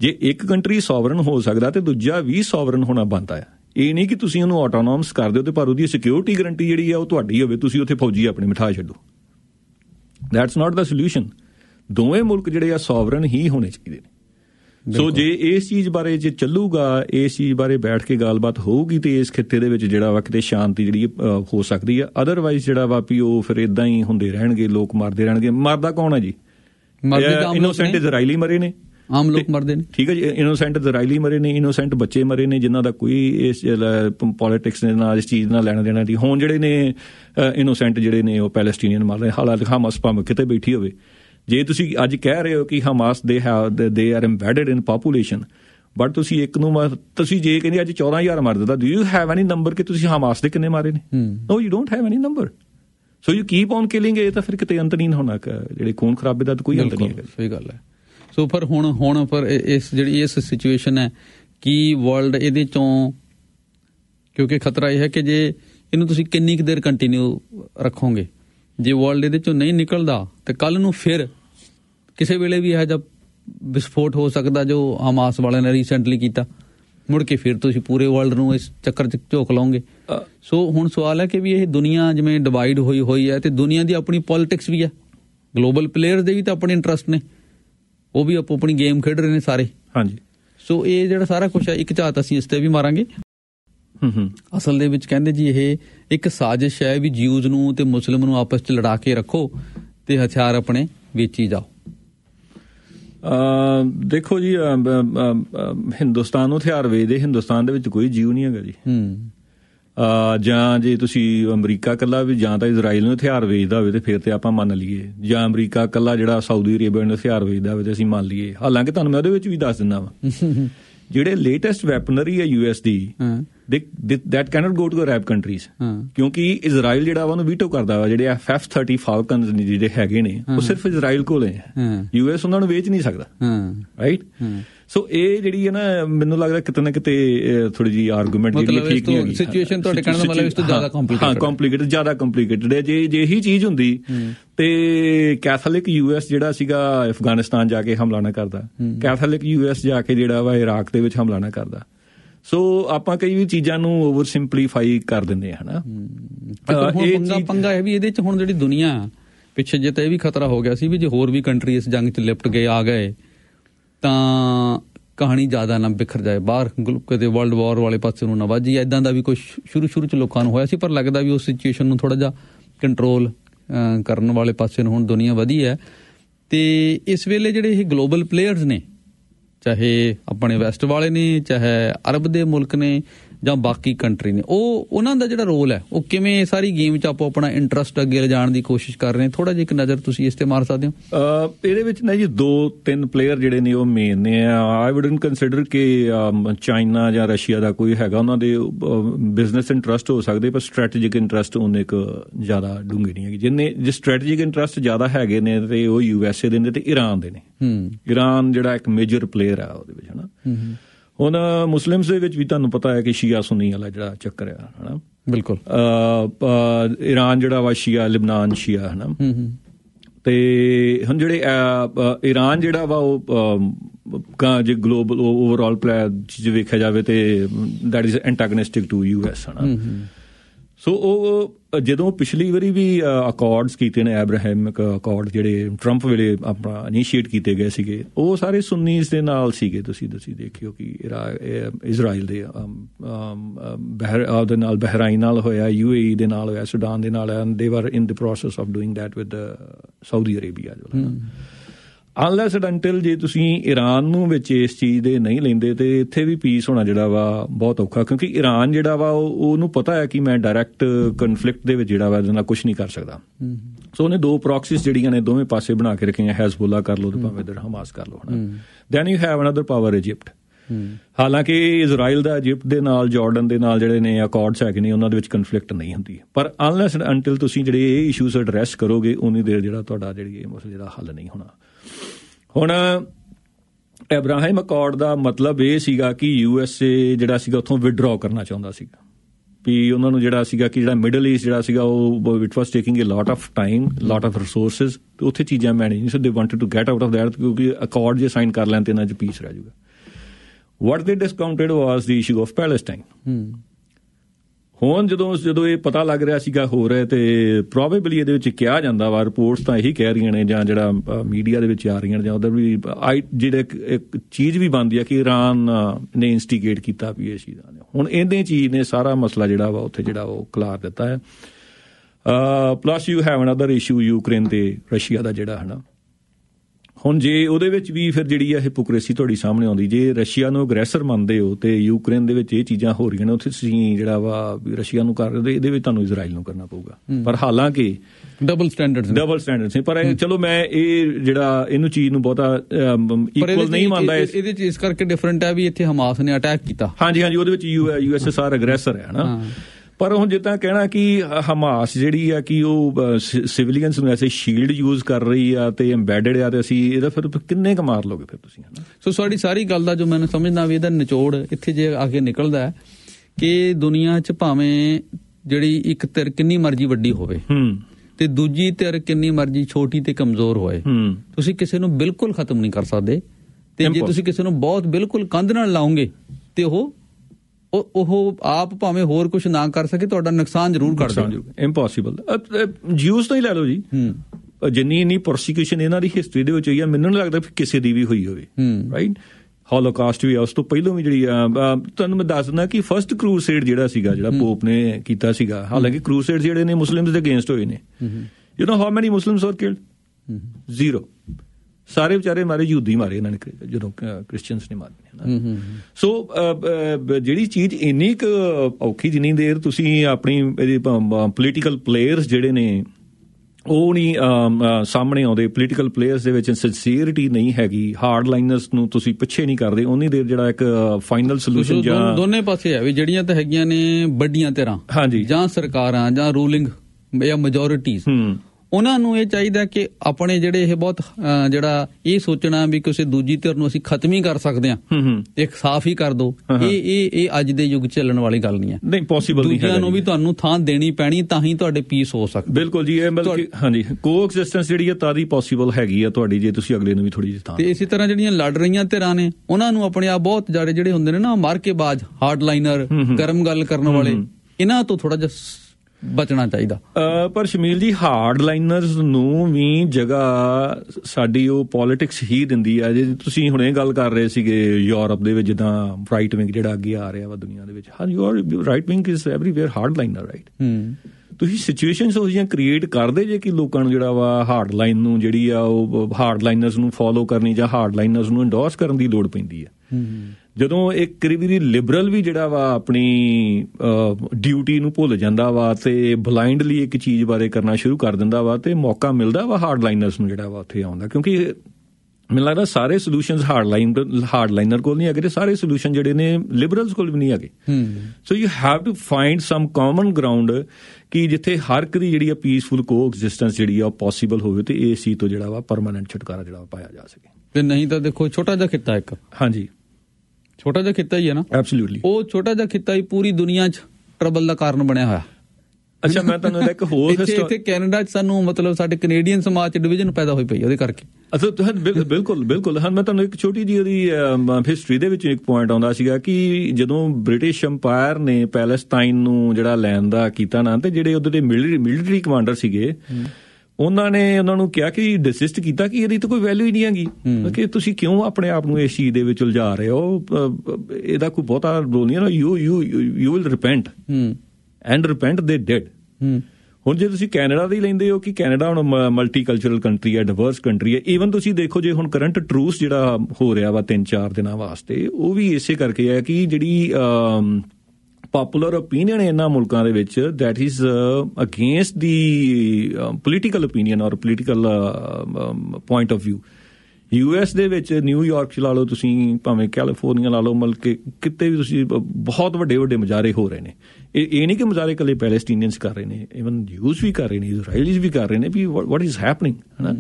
ਜੇ ਇੱਕ ਕੰਟਰੀ ਸੋਵਰਨ ਹੋ ਸਕਦਾ ਤੇ ਦੂਜਾ ਵੀ ਸੋਵਰਨ ਹੋਣਾ ਬਣਦਾ ਹੈ ਇਹ ਨਹੀਂ ਕਿ ਤੁਸੀਂ ਉਹਨੂੰ ਆਟੋਨੋਮਸ ਕਰ ਦਿਓ ਤੇ ਪਰ ਉਹਦੀ ਸਿਕਿਉਰਿਟੀ ਗਾਰੰਟੀ ਜਿਹੜੀ ਹੈ ਉਹ ਤੁਹਾਡੀ ਹੋਵੇ ਤੁਸੀਂ ਉੱਥੇ ਫੌਜੀ ਆਪਣੇ ਮਿਠਾ ਛੱਡੋ ਦੈਟਸ ਨਾਟ ਦਾ ਸੋਲੂਸ਼ਨ ਦੋਵੇਂ ਮੁਲਕ ਜਿਹੜੇ ਆ ਸੋਵਰਨ ਹੀ ਹੋਣੇ ਚਾਹੀਦੇ ਨੇ ਸੋ ਜੇ ਇਸ ਚੀਜ਼ ਬਾਰੇ ਜੇ ਚੱਲੂਗਾ ਇਸ ਚੀਜ਼ ਬਾਰੇ ਬੈਠ ਕੇ ਗੱਲਬਾਤ ਹੋਊਗੀ ਤੇ ਇਸ ਖਿੱਤੇ ਦੇ ਵਿੱਚ ਜਿਹੜਾ ਵਾ ਕਿਤੇ ਸ਼ਾਂਤੀ ਜਿਹੜੀ ਹੋ ਸਕਦੀ ਆ ਅਦਰਵਾਈਜ਼ ਜਿਹੜਾ ਵਾ ਵੀ ਉਹ ਫਿਰ ਇਦਾਂ ਹੀ ਹੁੰਦੇ ਰਹਿਣਗੇ ਲੋਕ ਮਾਰਦੇ ਰਹਿਣਗੇ ਮਾਰਦਾ ਕੌਣ ਹੈ ਜੀ ਮਰਦੇ ਤਾਂ ਇਨੋਸੈਂਟ ਇਜ਼ਰਾਈਲੀ ਮਰੇ ਨੇ ਆਮ ਲੋਕ ਮਰਦੇ ਨੇ ਠੀਕ ਹੈ ਜੀ ਇਨੋਸੈਂਟ ਇਜ਼ਰਾਈਲੀ ਮਰੇ ਨੇ ਇਨੋਸੈਂਟ ਬੱਚੇ ਮਰੇ ਨੇ ਜਿਨ੍ਹਾਂ ਦਾ ਕੋਈ ਇਸ ਪੋਲਿਟਿਕਸ ਦੇ ਨਾਲ ਇਸ ਚੀਜ਼ ਨਾਲ ਲੈਣਾ ਦੇਣਾ ਨਹੀਂ ਹੋਣ ਜਿਹੜੇ ਨੇ ਇਨੋਸੈਂਟ ਜਿਹੜੇ ਨੇ ਉਹ ਪੈਲੇਸਟੀਨੀਅਨ ਮਰ ਰਹੇ ਹਾਲਾਂਕਿ ਹਮਸ ਭਾਵੇਂ ਕਿਤੇ ਬੈਠੀ ਹੋਵੇ ਜੇ ਤੁਸੀਂ ਅੱਜ ਕਹਿ ਰਹੇ ਹੋ ਕਿ Hamas they they are embedded in population but ਤੁਸੀਂ ਇੱਕ ਨੂੰ ਤੁਸੀਂ ਜੇ ਕਹਿੰਦੇ ਅੱਜ 14000 ਮਾਰ ਦਿੱਤਾ do you have any number ਕਿ ਤੁਸੀਂ ਹਮਾਸ ਦੇ ਕਿੰਨੇ ਮਾਰੇ ਨੇ no you don't have any number so you keep on killing ਇਹ ਤਾਂ ਫਿਰ ਕਿਤੇ ਅੰਤ ਨਹੀਂ ਹੋਣਾ ਜਿਹੜੇ ਖੂਨ ਖਰਾਬੇ ਦਾ ਕੋਈ ਅੰਤ ਨਹੀਂ ਹੈ ਸਹੀ ਗੱਲ ਹੈ ਸੋ ਪਰ ਹੁਣ ਹੁਣ ਪਰ ਇਸ ਜਿਹੜੀ ਇਸ ਸਿਚੁਏਸ਼ਨ ਹੈ ਕੀ ਵਰਲਡ ਇਹਦੇ ਚੋਂ ਕਿਉਂਕਿ ਖਤਰਾ ਇਹ ਹੈ ਕਿ ਜੇ ਇਹਨੂੰ ਤੁਸੀਂ ਕਿੰਨੀ ਕੁ ਦੇਰ ਕੰਟੀਨਿਊ ਰੱਖੋਗੇ ਜੇ ਵਰਲਡ ਇਹਦੇ ਚੋਂ ਨਹੀਂ ਨਿਕਲਦਾ ਤੇ ਕੱਲ ਨੂੰ ਫਿਰ ਕਿਸੇ ਵੇਲੇ ਵੀ ਇਹ ਜਦ ਵਿਸਫੋਟ ਹੋ ਸਕਦਾ ਜੋ ਹਮਾਸ ਵਾਲਿਆਂ ਨੇ ਰੀਸੈਂਟਲੀ ਕੀਤਾ ਮੁੜ ਕੇ ਫਿਰ ਤੁਸੀਂ ਪੂਰੇ ਵਰਲਡ ਨੂੰ ਇਸ ਚੱਕਰ 'ਚ ਝੋਕ ਲਾਉਂਗੇ ਸੋ ਹੁਣ ਸਵਾਲ ਹੈ ਕਿ ਵੀ ਇਹ ਦੁਨੀਆ ਜਿਵੇਂ ਡਿਵਾਈਡ ਹੋਈ ਹੋਈ ਹੈ ਤੇ ਦੁਨੀਆ ਦੀ ਆਪਣੀ ਪੋਲਿਟਿਕਸ ਵੀ ਹੈ ਗਲੋਬਲ ਪਲੇਅਰਸ ਦੇ ਵੀ ਤਾਂ ਆਪਣੇ ਇੰਟਰਸਟ ਨੇ ਉਹ ਵੀ ਆਪੋ ਆਪਣੀ ਗੇਮ ਖੇਡ ਰਹੇ ਨੇ ਸਾਰੇ ਹਾਂਜੀ ਸੋ ਇਹ ਜਿਹੜਾ ਸਾਰਾ ਕੁਝ ਹੈ ਇੱਕ ਝਾਤ ਅਸੀਂ ਇਸ ਤੇ ਵੀ ਮਾਰਾਂਗੇ ਹੂੰ ਅਸਲ ਦੇ ਵਿੱਚ ਕਹਿੰਦੇ ਜੀ ਇਹ ਇੱਕ ਸਾਜ਼ਿਸ਼ ਹੈ ਵੀ ਜੀਵਜ਼ ਨੂੰ ਤੇ ਮੁਸਲਮ ਨੂੰ ਆਪਸ ਵਿੱਚ ਲੜਾ ਕੇ ਰੱਖੋ ਤੇ ਹਥਿਆਰ ਆਪਣੇ ਵੇਚੀ ਜਾਓ ਅ ਦੇਖੋ ਜੀ ਹਿੰਦੁਸਤਾਨ ਨੂੰ ਹਥਿਆਰ ਵੇਚਦੇ ਹਿੰਦੁਸਤਾਨ ਦੇ ਵਿੱਚ ਕੋਈ ਜੀਵ ਨਹੀਂ ਹੈਗਾ ਜੀ ਹੂੰ ਜਾਂ ਜੇ ਤੁਸੀਂ ਅਮਰੀਕਾ ਕੱਲਾ ਵੀ ਜਾਂ ਤਾਂ ਇਜ਼ਰਾਈਲ ਨੂੰ ਹਥਿਆਰ ਵੇਚਦਾ ਹੋਵੇ ਤੇ ਫਿਰ ਤੇ ਆਪਾਂ ਮੰਨ ਲਈਏ ਜਾਂ ਅਮਰੀਕਾ ਕੱਲਾ ਜਿਹੜਾ ਸਾਊਦੀ ਅਰੇਬੀਆ ਨੂੰ ਹਥਿਆਰ ਵੇਚਦਾ ਹੋਵੇ ਤੇ ਅਸੀਂ ਮੰਨ ਲਈਏ ਹਾਲਾਂਕਿ ਤੁਹਾਨੂੰ ਮੈਂ ਉਹਦੇ ਵਿੱਚ ਵੀ ਦੱਸ ਦਿੰਦਾ ਵਾਂ ਜਿਹੜੇ ਲੇਟੈਸਟ ਵੈਪਨਰੀ ਹੈ ਯੂਐਸ ਦੀ ਹਾਂ that can't go to the Arab countries ਕਿਉਂਕਿ ਇਜ਼ਰਾਈਲ ਜਿਹੜਾ ਵਾ ਉਹਨੂੰ ਵੀਟੋ ਕਰਦਾ ਵਾ ਜਿਹੜੇ ਐਫ 30 ਫਾਲਕਨਸ ਜਿਹੜੇ ਹੈਗੇ ਨੇ ਉਹ ਸਿਰਫ ਇਜ਼ਰਾਈਲ ਕੋਲੇ ਹੈ ਯੂ ਐਸ ਉਹਨਾਂ ਨੂੰ ਵੇਚ ਨਹੀਂ ਸਕਦਾ ਰਾਈਟ ਸੋ ਇਹ ਜਿਹੜੀ ਹੈ ਨਾ ਮੈਨੂੰ ਲੱਗਦਾ ਕਿਤੇ ਨਾ ਕਿਤੇ ਥੋੜੀ ਜੀ ਆਰਗੂਮੈਂਟ ਜਿਹੜੀ ਠੀਕ ਨਹੀਂ ਹੈਗੀ ਸਿਚੁਏਸ਼ਨ ਤੁਹਾਡੇ ਕਹਿਣ ਦਾ ਮਤਲਬ ਇਸ ਤੋਂ ਜ਼ਿਆਦਾ ਕੰਪਲਿਕੇਟਡ ਹਾਂ ਕੰਪਲਿਕੇਟਡ ਜ਼ਿਆਦਾ ਕੰਪਲਿਕੇਟਡ ਹੈ ਜੇ ਜੇ ਹੀ ਚੀਜ਼ ਹੁੰਦੀ ਤੇ ਕੈਥੋਲਿਕ ਯੂ ਐਸ ਜਿਹੜਾ ਸੀਗਾ ਅਫਗਾਨਿਸਤਾਨ ਜਾ ਕੇ ਹਮਲਾ ਨਾ ਕਰਦਾ ਕੈਥੋਲਿਕ ਯੂ ਐਸ ਜਾ ਕੇ ਜਿਹੜਾ ਵਾ ਇਰਾਕ ਦੇ ਵਿੱਚ ਹਮਲਾ ਨਾ ਕਰਦਾ ਸੋ ਆਪਾਂ ਕਈ ਵੀ ਚੀਜ਼ਾਂ ਨੂੰ ਓਵਰ ਸਿੰਪਲੀਫਾਈ ਕਰ ਦਿੰਦੇ ਹਾਂ ਹਨਾ ਇਹ ਪੰਗਾ ਪੰਗਾ ਹੈ ਵੀ ਇਹਦੇ ਚ ਹੁਣ ਜਿਹੜੀ ਦੁਨੀਆ ਪਿੱਛੇ ਜੇ ਤਾਂ ਇਹ ਵੀ ਖਤਰਾ ਹੋ ਗਿਆ ਸੀ ਵੀ ਜੇ ਹੋਰ ਵੀ ਕੰਟਰੀ ਇਸ ਜੰਗ 'ਚ ਲਿਪਟ ਗਏ ਆ ਗਏ ਤਾਂ ਕਹਾਣੀ ਜ਼ਿਆਦਾ ਨਾ ਬਿਖਰ ਜਾਏ ਬਾਹਰ ਦੇ ਵਰਲਡ ਵਾਰ ਵਾਲੇ ਪਾਸੇ ਨੂੰ ਨਾ ਵਾਜੀ ਐਦਾਂ ਦਾ ਵੀ ਕੁਝ ਸ਼ੁਰੂ ਸ਼ੁਰੂ 'ਚ ਲੋਕਾਂ ਨੂੰ ਹੋਇਆ ਸੀ ਪਰ ਲੱਗਦਾ ਵੀ ਉਸ ਸਿਚੁਏਸ਼ਨ ਨੂੰ ਥੋੜਾ ਜਿਹਾ ਕੰਟਰੋਲ ਕਰਨ ਵਾਲੇ ਪਾਸੇ ਨੂੰ ਹੁਣ ਦੁਨੀਆ ਵਧੀ ਹੈ ਤੇ ਇਸ ਵੇਲੇ ਜਿਹੜੇ ਇਹ ਗਲੋਬਲ ਪਲੇਅਰਸ ਨੇ ਚਾਹੇ ਆਪਣੇ ਵੈਸਟ ਵਾਲੇ ਨੇ ਚਾਹੇ ਅਰਬ ਦੇ ਮੁਲਕ ਨੇ ਜਾਂ ਬਾਕੀ ਕੰਟਰੀ ਨੇ ਉਹ ਉਹਨਾਂ ਦਾ ਜਿਹੜਾ ਰੋਲ ਹੈ ਉਹ ਕਿਵੇਂ ਸਾਰੀ ਗੇਮ 'ਚ ਆਪੋ ਆਪਣਾ ਇੰਟਰਸਟ ਅੱਗੇ ਲਿਜਾਣ ਦੀ ਕੋਸ਼ਿਸ਼ ਕਰ ਰਹੇ ਨੇ ਥੋੜਾ ਜਿਹਾ ਇੱਕ ਨਜ਼ਰ ਤੁਸੀਂ ਇਸ ਤੇ ਮਾਰ ਸਕਦੇ ਹੋ ਇਹਦੇ ਵਿੱਚ ਨਾ ਜੀ ਦੋ ਤਿੰਨ ਪਲੇਅਰ ਜਿਹੜੇ ਨੇ ਉਹ ਮੇਨ ਨੇ ਆਈ ਵੁਡਨਟ ਕਨਸਿਡਰ ਕਿ ਚਾਈਨਾ ਜਾਂ ਰਸ਼ੀਆ ਦਾ ਕੋਈ ਹੈਗਾ ਉਹਨਾਂ ਦੇ ਬਿਜ਼ਨਸ ਇੰਟਰਸਟ ਹੋ ਸਕਦੇ ਪਰ ਸਟ੍ਰੈਟੈਜਿਕ ਇੰਟਰਸਟ ਉਹਨੇ ਇੱਕ ਜ਼ਿਆਦਾ ਡੂੰਘੇ ਨਹੀਂ ਹੈਗੇ ਜਿੰਨੇ ਜਿਸ ਸਟ੍ਰੈਟੈਜਿਕ ਇੰਟਰਸਟ ਜ਼ਿਆਦਾ ਹੈਗੇ ਨੇ ਤੇ ਉਹ ਯੂਐਸਏ ਦੇ ਨੇ ਤੇ ਈਰਾਨ ਦੇ ਨੇ ਹੂੰ ਈਰਾਨ ਜਿਹੜਾ ਇੱਕ ਮੇਜਰ ਪਲੇਅਰ ਆ ਉਹਦੇ ਵਿੱਚ ਹਨਾ ਹੂੰ ਹੁਣ ਮੁਸਲਿਮਸ ਦੇ ਵਿੱਚ ਵੀ ਤੁਹਾਨੂੰ ਪਤਾ ਹੈ ਕਿ ਸ਼ੀਆ ਸੁਨੀ ਵਾਲਾ ਜਿਹੜਾ ਚੱਕਰ ਆ ਹਨਾ ਬਿਲਕੁਲ ਈਰਾਨ ਜਿਹੜਾ ਵਾ ਸ਼ੀਆ ਲਿਬਨਾਨ ਸ਼ੀਆ ਹਨਾ ਤੇ ਹੁਣ ਜਿਹੜੇ ਈਰਾਨ ਜਿਹੜਾ ਵਾ ਉਹ ਕਾ ਜੇ ਗਲੋਬਲ ਓਵਰਆਲ ਪਲੇਅਰ ਜੇ ਵੇਖਿਆ ਜਾਵੇ ਤੇ that is antagonistic to US ਹਨਾ ਸੋ ਉਹ ਜਦੋਂ ਪਿਛਲੀ ਵਾਰੀ ਵੀ ਅਕਾਰਡਸ ਕੀਤੇ ਨੇ ਐਬਰਾਹਮਿਕ ਅਕਾਰਡ ਜਿਹੜੇ ਟਰੰਪ ਵੇਲੇ ਆਪਣਾ ਇਨੀਸ਼ੀਏਟ ਕੀਤੇ ਗਏ ਸੀਗੇ ਉਹ ਸਾਰੇ ਸੁੰਨੀਸ ਦੇ ਨਾਲ ਸੀਗੇ ਤੁਸੀਂ ਤੁਸੀਂ ਦੇਖਿਓ ਕਿ ਇਜ਼ਰਾਈਲ ਦੇ ਬਹਿਰ ਦੇ ਨਾਲ ਬਹਿਰਾਈ ਨਾਲ ਹੋਇਆ ਯੂਏਈ ਦੇ ਨਾਲ ਹੋਇਆ ਸੁਡਾਨ ਦੇ ਨਾਲ they were in the process of doing that with Saudi Arabia ਜੋ ਲਾ ਅਨਲੈਸ ਐਂਡ ਅੰਟਿਲ ਜੇ ਤੁਸੀਂ ਈਰਾਨ ਨੂੰ ਵਿੱਚ ਇਸ ਚੀਜ਼ ਦੇ ਨਹੀਂ ਲੈਂਦੇ ਤੇ ਇੱਥੇ ਵੀ ਪੀਸ ਹੋਣਾ ਜਿਹੜਾ ਵਾ ਬਹੁਤ ਔਖਾ ਕਿਉਂਕਿ ਈਰਾਨ ਜਿਹੜਾ ਵਾ ਉਹਨੂੰ ਪਤਾ ਹੈ ਕਿ ਮੈਂ ਡਾਇਰੈਕਟ ਕਨਫਲਿਕਟ ਦੇ ਵਿੱਚ ਜਿਹੜਾ ਵਾ ਇਹਦੇ ਨਾਲ ਕੁਝ ਨਹੀਂ ਕਰ ਸਕਦਾ ਸੋ ਉਹਨੇ ਦੋ ਪ੍ਰੌਕਸੀਸ ਜਿਹੜੀਆਂ ਨੇ ਦੋਵੇਂ ਪਾਸੇ ਬਣਾ ਕੇ ਰੱਖੀਆਂ ਹੈਜ਼ਬੁੱਲਾ ਕਰ ਲੋ ਤੇ ਭਾਵੇਂ ਇਧਰ ਹਮਾਸ ਕਰ ਲੋ ਹਣਾ then you have another power Egypt ਹਾਲਾਂਕਿ ਇਜ਼ਰਾਈਲ ਦਾ ਇਜੀਪਟ ਦੇ ਨਾਲ ਜਾਰਡਨ ਦੇ ਨਾਲ ਜਿਹੜੇ ਨੇ ਅਕੋਰਡਸ ਹੈਗੇ ਨਹੀਂ ਉਹਨਾਂ ਦੇ ਵਿੱਚ ਕਨਫਲਿਕਟ ਨਹੀਂ ਹੁੰਦੀ ਪਰ ਅਨਲੈਸ ਅੰਟਿਲ ਤੁਸੀਂ ਜਿਹੜੇ ਇਹ ਇਸ਼ੂਸ ਐਡਰੈਸ ਕਰੋਗੇ ਉਨੀ ਦੇਰ ਜਿਹੜਾ ਤੁਹਾਡਾ ਜਿਹੜੀ ਇਹ ਮਸਲਾ ਜਿਹੜਾ ਹੱਲ ਨਹੀਂ ਹੋਣਾ ਹੁਣ ਇਬਰਾਹਿਮ ਅਕੋਰਡ ਦਾ ਮਤਲਬ ਇਹ ਸੀਗਾ ਕਿ ਯੂ ਐਸ ਏ ਜਿਹੜਾ ਸੀਗਾ ਉੱਥੋਂ ਵਿਡਰਾਅ ਕਰਨਾ ਚਾਹੁੰਦਾ ਸੀਗਾ ਵੀ ਉਹਨਾਂ ਨੂੰ ਜਿਹੜਾ ਸੀਗਾ ਕਿ ਜਿਹੜਾ ਮਿਡਲ ਈਸਟ ਜਿਹੜਾ ਸੀਗਾ ਉਹ it was taking a lot of time lot of resources ਤੇ ਉੱਥੇ ਚੀਜ਼ਾਂ ਮੈਨੇਜ ਨਹੀਂ so they wanted to get out of that ਕਿਉਂਕਿ ਅਕੌਰਡ ਜੇ ਸਾਈਨ ਕਰ ਲੈਣ ਤੇ ਇਹਨਾਂ 'ਚ ਪੀਸ ਰਹਿ ਜਾਊਗਾ what they discounted was the issue of Palestine ਹੁਣ ਜਦੋਂ ਜਦੋਂ ਇਹ ਪਤਾ ਲੱਗ ਰਿਹਾ ਸੀਗਾ ਹੋ ਰਿਹਾ ਤੇ ਪ੍ਰੋਬੇਬਲੀ ਇਹਦੇ ਵਿੱਚ ਕਿਹਾ ਜਾਂਦਾ ਵਾ ਰਿਪੋਰਟਸ ਤਾਂ ਇਹੀ ਕਹਿ ਰਹੀਆਂ ਨੇ ਜਾਂ ਜਿਹੜਾ ਮੀਡੀਆ ਦੇ ਵਿੱਚ ਆ ਰਹੀਆਂ ਨੇ ਜਾਂ ਉਧਰ ਵੀ ਜਿਹੜੇ ਇੱਕ ਚੀਜ਼ ਵੀ ਬੰਦੀ ਆ ਕਿ ਇਰਾਨ ਨੇ ਇਨਸਟੀਗੇਟ ਕੀਤਾ ਵੀ ਇਹ ਚੀਜ਼ਾਂ ਨੇ ਹੁਣ ਇਹਦੇ ਚੀਜ਼ ਨੇ ਸਾਰਾ ਮਸਲਾ ਜਿਹੜਾ ਵਾ ਉੱਥੇ ਜਿਹੜਾ ਉਹ ਖਲਾਰ ਦਿੱਤਾ ਹੈ plus you have another issue Ukraine ਤੇ ਰਸ਼ੀਆ ਦਾ ਜਿਹੜਾ ਹਨਾ ਹੁਣ ਜੇ ਉਹਦੇ ਵਿੱਚ ਵੀ ਫਿਰ ਜਿਹੜੀ ਆ ਹਿਪੋਕ੍ਰੇਸੀ ਤੁਹਾਡੀ ਸਾਹਮਣੇ ਆਉਂਦੀ ਜੇ ਰਸ਼ੀਆ ਨੂੰ ਅਗਰੈਸਰ ਮੰਨਦੇ ਹੋ ਤੇ ਯੂਕਰੇਨ ਦੇ ਵਿੱਚ ਇਹ ਚੀਜ਼ਾਂ ਹੋ ਰਹੀਆਂ ਨੇ ਉੱਥੇ ਤੁਸੀਂ ਜਿਹੜਾ ਵਾ ਰਸ਼ੀਆ ਨੂੰ ਕਰ ਰਹੇ ਹੋ ਇਹਦੇ ਵਿੱਚ ਤੁਹਾਨੂੰ ਇਜ਼ਰਾਈਲ ਨੂੰ ਕਰਨਾ ਪਊਗਾ ਪਰ ਹਾਲਾਂਕਿ ਡਬਲ ਸਟੈਂਡਰਡਸ ਡਬਲ ਸਟੈਂਡਰਡਸ ਨੇ ਪਰ ਚਲੋ ਮੈਂ ਇਹ ਜਿਹੜਾ ਇਹਨੂੰ ਚੀਜ਼ ਨੂੰ ਬਹੁਤਾ ਇਕੁਅਲ ਨਹੀਂ ਮੰਨਦਾ ਇਸ ਇਹਦੇ ਚ ਇਸ ਕਰਕੇ ਡਿਫਰੈਂਟ ਹੈ ਵੀ ਇੱਥੇ ਹਮਾਸ ਨੇ ਅਟੈਕ ਕੀਤਾ ਹਾਂਜੀ ਹਾਂਜੀ ਉਹਦੇ ਵਿੱਚ ਯੂਐਸਐਸਆਰ ਅਗਰੈਸਰ ਹੈ ਹਨਾ ਪਰ ਹੁਣ ਜਿੱਦਾਂ ਕਹਿਣਾ ਕਿ ਹਮਾਸ ਜਿਹੜੀ ਆ ਕਿ ਉਹ ਸਿਵਿਲੀਅਨਸ ਨੂੰ ਐਸੇ ਸ਼ੀਲਡ ਯੂਜ਼ ਕਰ ਰਹੀ ਆ ਤੇ ਐਮਬੈਡਡ ਆ ਤੇ ਅਸੀਂ ਇਹਦਾ ਫਿਰ ਕਿੰਨੇ ਕ ਮਾਰ ਲੋਗੇ ਫਿਰ ਤੁਸੀਂ ਹਨਾ ਸੋ ਸਾਡੀ ਸਾਰੀ ਗੱਲ ਦਾ ਜੋ ਮੈਨੂੰ ਸਮਝਣਾ ਵੀ ਇਹਦਾ ਨਿਚੋੜ ਇੱਥੇ ਜੇ ਆ ਕੇ ਨਿਕਲਦਾ ਹੈ ਕਿ ਦੁਨੀਆ 'ਚ ਭਾਵੇਂ ਜਿਹੜੀ ਇੱਕ ਤਰ ਕਿੰਨੀ ਮਰਜ਼ੀ ਵੱਡੀ ਹੋਵੇ ਹੂੰ ਤੇ ਦੂਜੀ ਤਰ ਕਿੰਨੀ ਮਰਜ਼ੀ ਛੋਟੀ ਤੇ ਕਮਜ਼ੋਰ ਹੋਏ ਤੁਸੀਂ ਕਿਸੇ ਨੂੰ ਬਿਲਕੁਲ ਖਤਮ ਨਹੀਂ ਕਰ ਸਕਦੇ ਤੇ ਜੇ ਤੁਸੀਂ ਕਿਸੇ ਨੂੰ ਬਹੁਤ ਬਿਲਕੁਲ ਕੰਧ ਨਾਲ ਲਾਉਂਗੇ ਤੇ ਉਹ ਉਹ ਆਪ ਭਾਵੇਂ ਹੋਰ ਕੁਝ ਨਾ ਕਰ ਸਕੇ ਤੁਹਾਡਾ ਨੁਕਸਾਨ ਜ਼ਰੂਰ ਕਰ ਦੇਣਗੇ ਇੰਪੋਸੀਬਲ ਜਿਊਸ ਤੋਂ ਹੀ ਲੈ ਲਓ ਜੀ ਹੂੰ ਜਿੰਨੀ ਇਨੀ ਪ੍ਰੋਸੀਕਿਊਸ਼ਨ ਇਹਨਾਂ ਦੀ ਹਿਸਟਰੀ ਦੇ ਵਿੱਚ ਹੋਈ ਆ ਮੈਨੂੰ ਲੱਗਦਾ ਕਿਸੇ ਦੀ ਵੀ ਹੋਈ ਹੋਵੇ ਰਾਈਟ ਹੋਲੋਕਾਸਟ ਵੀ ਉਸ ਤੋਂ ਪਹਿਲਾਂ ਵੀ ਜਿਹੜੀ ਤੁਹਾਨੂੰ ਮੈਂ ਦੱਸ ਦਿੰਦਾ ਕਿ ਫਰਸਟ ਕਰੂਸੇਡ ਜਿਹੜਾ ਸੀਗਾ ਜਿਹੜਾ ਪੋਪ ਨੇ ਕੀਤਾ ਸੀਗਾ ਹਾਲਾਂਕਿ ਕਰੂਸੇਡ ਜਿਹੜੇ ਨੇ ਮੁਸਲਿਮਸ ਦੇ ਅਗੇਂਸਟ ਹੋਏ ਨੇ you know how many Muslims are killed zero ਸਾਰੇ ਵਿਚਾਰੇ ਮਾਰੇ ਯਹੂਦੀ ਮਾਰੇ ਇਹਨਾਂ ਨੇ ਜਦੋਂ ਕ੍ਰਿਸਚੀਅਨਸ ਨੇ ਮਾਰੇ ਨਾ ਸੋ ਜਿਹੜੀ ਚੀਜ਼ ਇੰਨੀ ਕੁ ਔਖੀ ਜਿੰਨੀ ਦੇਰ ਤੁਸੀਂ ਆਪਣੀ ਪੋਲੀਟੀਕਲ ਪਲੇਅਰਸ ਜਿਹੜੇ ਨੇ ਉਹ ਨਹੀਂ ਸਾਹਮਣੇ ਆਉਂਦੇ ਪੋਲੀਟੀਕਲ ਪਲੇਅਰਸ ਦੇ ਵਿੱਚ ਸਿਨਸੀਅਰਿਟੀ ਨਹੀਂ ਹੈਗੀ ਹਾਰਡ ਲਾਈਨਰਸ ਨੂੰ ਤੁਸੀਂ ਪਿੱਛੇ ਨਹੀਂ ਕਰਦੇ ਉਹਨੀ ਦੇਰ ਜਿਹੜਾ ਇੱਕ ਫਾਈਨਲ ਸੋਲੂਸ਼ਨ ਜਾਂ ਦੋਨੇ ਪਾਸੇ ਹੈ ਵੀ ਜਿਹੜੀਆਂ ਤਾਂ ਹੈਗੀਆਂ ਨੇ ਵੱਡੀਆਂ ਹਾਂਜੀ ਜਾਂ ਸਰਕਾਰਾਂ ਜਾਂ ਰੂਲਿੰਗ ਜਾਂ ਮੈਜੋਰਿਟੀਆਂ ਉਹਨਾਂ ਨੂੰ ਇਹ ਚਾਹੀਦਾ ਕਿ ਆਪਣੇ ਜਿਹੜੇ ਇਹ ਬਹੁਤ ਜਿਹੜਾ ਇਹ ਸੋਚਣਾ ਵੀ ਕਿਸੇ ਦੂਜੀ ਧਿਰ ਨੂੰ ਅਸੀਂ ਖਤਮ ਹੀ ਕਰ ਸਕਦੇ ਆ ਇੱਕ ਸਾਫ਼ ਹੀ ਕਰ ਦੋ ਇਹ ਇਹ ਇਹ ਅੱਜ ਦੇ ਯੁੱਗ ਚੱਲਣ ਵਾਲੀ ਗੱਲ ਨਹੀਂ ਹੈ ਨਹੀਂ ਪੋਸੀਬਲ ਨਹੀਂ ਹੈ ਦੂਜਿਆਂ ਨੂੰ ਵੀ ਤੁਹਾਨੂੰ ਥਾਂ ਦੇਣੀ ਪੈਣੀ ਤਾਂ ਹੀ ਤੁਹਾਡੇ ਪੀਸ ਹੋ ਸਕਦੇ ਬਿਲਕੁਲ ਜੀ ਇਹ ਬਲਕਿ ਹਾਂਜੀ ਕੋਐਗਜ਼ਿਸਟੈਂਸ ਜਿਹੜੀ ਹੈ ਤਾਂ ਦੀ ਪੋਸੀਬਲ ਹੈਗੀ ਹੈ ਤੁਹਾਡੀ ਜੇ ਤੁਸੀਂ ਅਗਲੇ ਨੂੰ ਵੀ ਥੋੜੀ ਜਿਹੀ ਥਾਂ ਤੇ ਇਸੇ ਤਰ੍ਹਾਂ ਜਿਹੜੀਆਂ ਲੜ ਰਹੀਆਂ ਧਿਰਾਂ ਨੇ ਉਹਨਾਂ ਨੂੰ ਆਪਣੇ ਆਪ ਬਹੁਤ ਜਿਹੜੇ ਜਿਹੜੇ ਹੁੰਦੇ ਨੇ ਨਾ ਮਾਰ ਕੇ ਬਾਜ਼ ਹਾਰਡ ਲਾਈਨਰ ਗਰਮ ਗੱਲ ਕਰਨ ਵਾਲੇ ਇਹਨਾਂ ਤੋਂ ਥੋੜਾ ਜਿਹਾ ਬਚਣਾ ਚਾਹੀਦਾ ਪਰ ਸ਼ਮੀਲ ਜੀ ਹਾਰਡ ਲਾਈਨਰਸ ਨੂੰ ਵੀ ਜਗ੍ਹਾ ਸਾਡੀ ਉਹ ਪੋਲਿਟਿਕਸ ਹੀ ਦਿੰਦੀ ਆ ਜੇ ਤੁਸੀਂ ਹੁਣੇ ਗੱਲ ਕਰ ਰਹੇ ਸੀਗੇ ਯੂਰਪ ਦੇ ਵਿੱਚ ਜਿੱਦਾਂ ਰਾਈਟ ਵਿੰਗ ਜਿਹੜਾ ਅੱਗੇ ਆ ਰਿਹਾ ਵਾ ਦੁਨੀਆ ਦੇ ਵਿੱਚ ਹਰ your right wing is everywhere hard liner right hmm ਤੁਸੀਂ ਸਿਚੁਏਸ਼ਨਸ ਉਹ ਜੀਆਂ ਕ੍ਰੀਏਟ ਕਰਦੇ ਜੇ ਕਿ ਲੋਕਾਂ ਨੂੰ ਜਿਹੜਾ ਵਾ ਹਾਰਡ ਲਾਈਨ ਨੂੰ ਜਿਹੜੀ ਆ ਉਹ ਹਾਰਡ ਲਾਈਨਰਸ ਨੂੰ ਫੋਲੋ ਕਰਨੀ ਜਾਂ ਹਾਰਡ ਲਾਈਨਰਸ ਨੂੰ ਐਂਡੋਰਸ ਕਰਨ ਦੀ ਲੋੜ ਪੈਂਦੀ ਆ ਹੂੰ ਜਦੋਂ ਇੱਕ ਕਰੀਬੀ ਲਿਬਰਲ ਵੀ ਜਿਹੜਾ ਵਾ ਆਪਣੀ ਡਿਊਟੀ ਨੂੰ ਭੁੱਲ ਜਾਂਦਾ ਵਾ ਤੇ ਬਲਾਈਂਡਲੀ ਇੱਕ ਚੀਜ਼ ਬਾਰੇ ਕਰਨਾ ਸ਼ੁਰੂ ਕਰ ਦਿੰਦਾ ਵਾ ਤੇ ਮੌਕਾ ਮਿਲਦਾ ਵਾ ਹਾਰਡ ਲਾਈਨਰਸ ਨੂੰ ਜਿਹੜਾ ਵਾ ਉੱਥੇ ਆਉਂਦਾ ਕਿਉਂਕਿ ਮੈਨੂੰ ਲੱਗਦਾ ਸਾਰੇ solutions hard line hard liner ਕੋਲ ਨਹੀਂ ਹੈਗੇ ਸਾਰੇ ਸੋਲੂਸ਼ਨ ਜਿਹੜੇ ਨੇ ਲਿਬਰਲਸ ਕੋਲ ਵੀ ਨਹੀਂ ਹੈਗੇ so you have to find some common ground ਕਿ ਜਿੱਥੇ ਹਰ ਇੱਕ ਦੀ ਜਿਹੜੀ ਆ ਪੀਸਫੁਲ ਕੋ ਐਗਜ਼ਿਸਟੈਂਸ ਜਿਹੜੀ ਆ ਪੋਸੀਬਲ ਹੋਵੇ ਤੇ ਇਹ ਤੋਂ ਜਿਹੜਾ ਵਾ ਪਰਮਨੈਂਟ ਛੁਟਕਾਰਾ ਜਿਹੜਾ ਪਾਇਆ ਜਾ ਸਕੇ ਤੇ ਨਹੀਂ ਤਾਂ ਦੇਖੋ ਛੋਟਾ ਜਿਹਾ ਖਿੱਤਾ ਇੱਕ ਹਾਂਜੀ ਛੋਟਾ ਜਿਹਾ ਖਿੱਤਾ ਹੀ ਹੈ ਨਾ ਐਬਸੋਲੂਟਲੀ ਉਹ ਛੋਟਾ ਜਿਹਾ ਖਿੱਤਾ ਹੀ ਪੂਰੀ ਦੁਨੀਆ 'ਚ ਟਰਬਲ ਦਾ ਕਾਰਨ ਬਣਿਆ ਹੋਇਆ ਅੱਛਾ ਮੈਂ ਤੁਹਾਨੂੰ ਇੱਕ ਹੋਰ ਹਿਸਟਰੀ ਇੱਥੇ ਕੈਨੇਡਾ 'ਚ ਸਾਨੂੰ ਮਤਲਬ ਸਾਡੇ ਕੈਨੇਡੀਅਨ ਸਮਾਜ 'ਚ ਡਿਵੀਜ਼ਨ ਪੈਦਾ ਹੋਈ ਪਈ ਉਹਦੇ ਕਰਕੇ ਅਸਲ ਬਿਲਕੁਲ ਬਿਲਕੁਲ ਹਾਂ ਮੈਂ ਤੁਹਾਨੂੰ ਇੱਕ ਛੋਟੀ ਜਿਹੀ ਉਹਦੀ ਹਿਸਟਰੀ ਦੇ ਵਿੱਚ ਇੱਕ ਪੁਆਇੰਟ ਆਉਂਦਾ ਸੀਗਾ ਕਿ ਜਦੋਂ ਬ੍ਰਿਟਿਸ਼ ਐਮਪਾਇਰ ਨੇ ਪੈਲੇਸਟਾਈਨ ਨੂੰ ਜਿਹੜਾ ਲੈਣ ਦਾ ਕੀਤਾ ਨਾ ਤੇ ਜਿਹੜੇ ਉਹਦੇ ਦੇ ਮਿਲਟਰੀ ਮਿਲਟਰੀ ਕਮਾਂਡਰ ਸੀਗੇ ਉਹਨਾਂ ਨੇ ਉਹਨਾਂ ਨੂੰ ਕਿਹਾ ਕਿ ਡਿਸਿਸਟ ਕੀਤਾ ਕਿ ਇਹਦੀ ਤਾਂ ਕੋਈ ਵੈਲਿਊ ਹੀ ਨਹੀਂ ਹੈਗੀ ਕਿ ਤੁਸੀਂ ਕਿਉਂ ਆਪਣੇ ਆਪ ਨੂੰ ਇਸ ਚੀਜ਼ ਦੇ ਵਿੱਚ ਉਲਝਾ ਰਹੇ ਹੋ ਇਹਦਾ ਕੋਈ ਬਹੁਤਾ ਰੋਲ ਨਹੀਂ ਨਾ you you you will repent and repent they did ਹੁਣ ਜੇ ਤੁਸੀਂ ਕੈਨੇਡਾ ਦੀ ਲੈਂਦੇ ਹੋ ਕਿ ਕੈਨੇਡਾ ਹੁਣ ਮਲਟੀਕਲਚਰਲ ਕੰਟਰੀ ਹੈ ਡਿਵਰਸ ਕੰਟਰੀ ਹੈ ਈਵਨ ਤੁਸੀਂ ਦੇਖੋ ਜੇ ਹੁਣ ਕਰੰਟ ਟਰੂਸ ਜਿਹੜਾ ਹੋ ਰਿਹਾ ਵਾ 3-4 ਦਿਨਾਂ ਵਾਸਤੇ ਉਹ ਵੀ ਇਸੇ ਕਰਕੇ ਹੈ ਕਿ ਜਿਹੜੀ ਪਪੂਲਰ opinion in ਇਹਨਾਂ ਮੁਲਕਾਂ ਦੇ ਵਿੱਚ that is uh, against the uh, political opinion or political uh, um, point of view US ਦੇ ਵਿੱਚ ਨਿਊਯਾਰਕ ਚ ਲਾ ਲਓ ਤੁਸੀਂ ਭਾਵੇਂ ਕੈਲੀਫੋਰਨੀਆ ਲਾ ਲਓ ਮਲਕੇ ਕਿਤੇ ਵੀ ਤੁਸੀਂ ਬਹੁਤ ਵੱਡੇ ਵੱਡੇ ਮਜ਼ਾਰੇ ਹੋ ਰਹੇ ਨੇ ਇਹ ਇਹ ਨਹੀਂ ਕਿ ਮਜ਼ਾਰੇ ਕੱਲੇ ਪੈਲੇਸਟੀਨੀਅਨਸ ਕਰ ਰਹੇ ਨੇ ਇਵਨ ਯੂਸ ਵੀ ਕਰ ਰਹੇ ਨੇ ਇਜ਼ਰਾਈਲੀਜ਼ ਵੀ ਕਰ ਰਹੇ ਨੇ ਵੀ ਵਾਟ ਇਜ਼ ਹੈਪਨਿੰਗ ਹਨਾ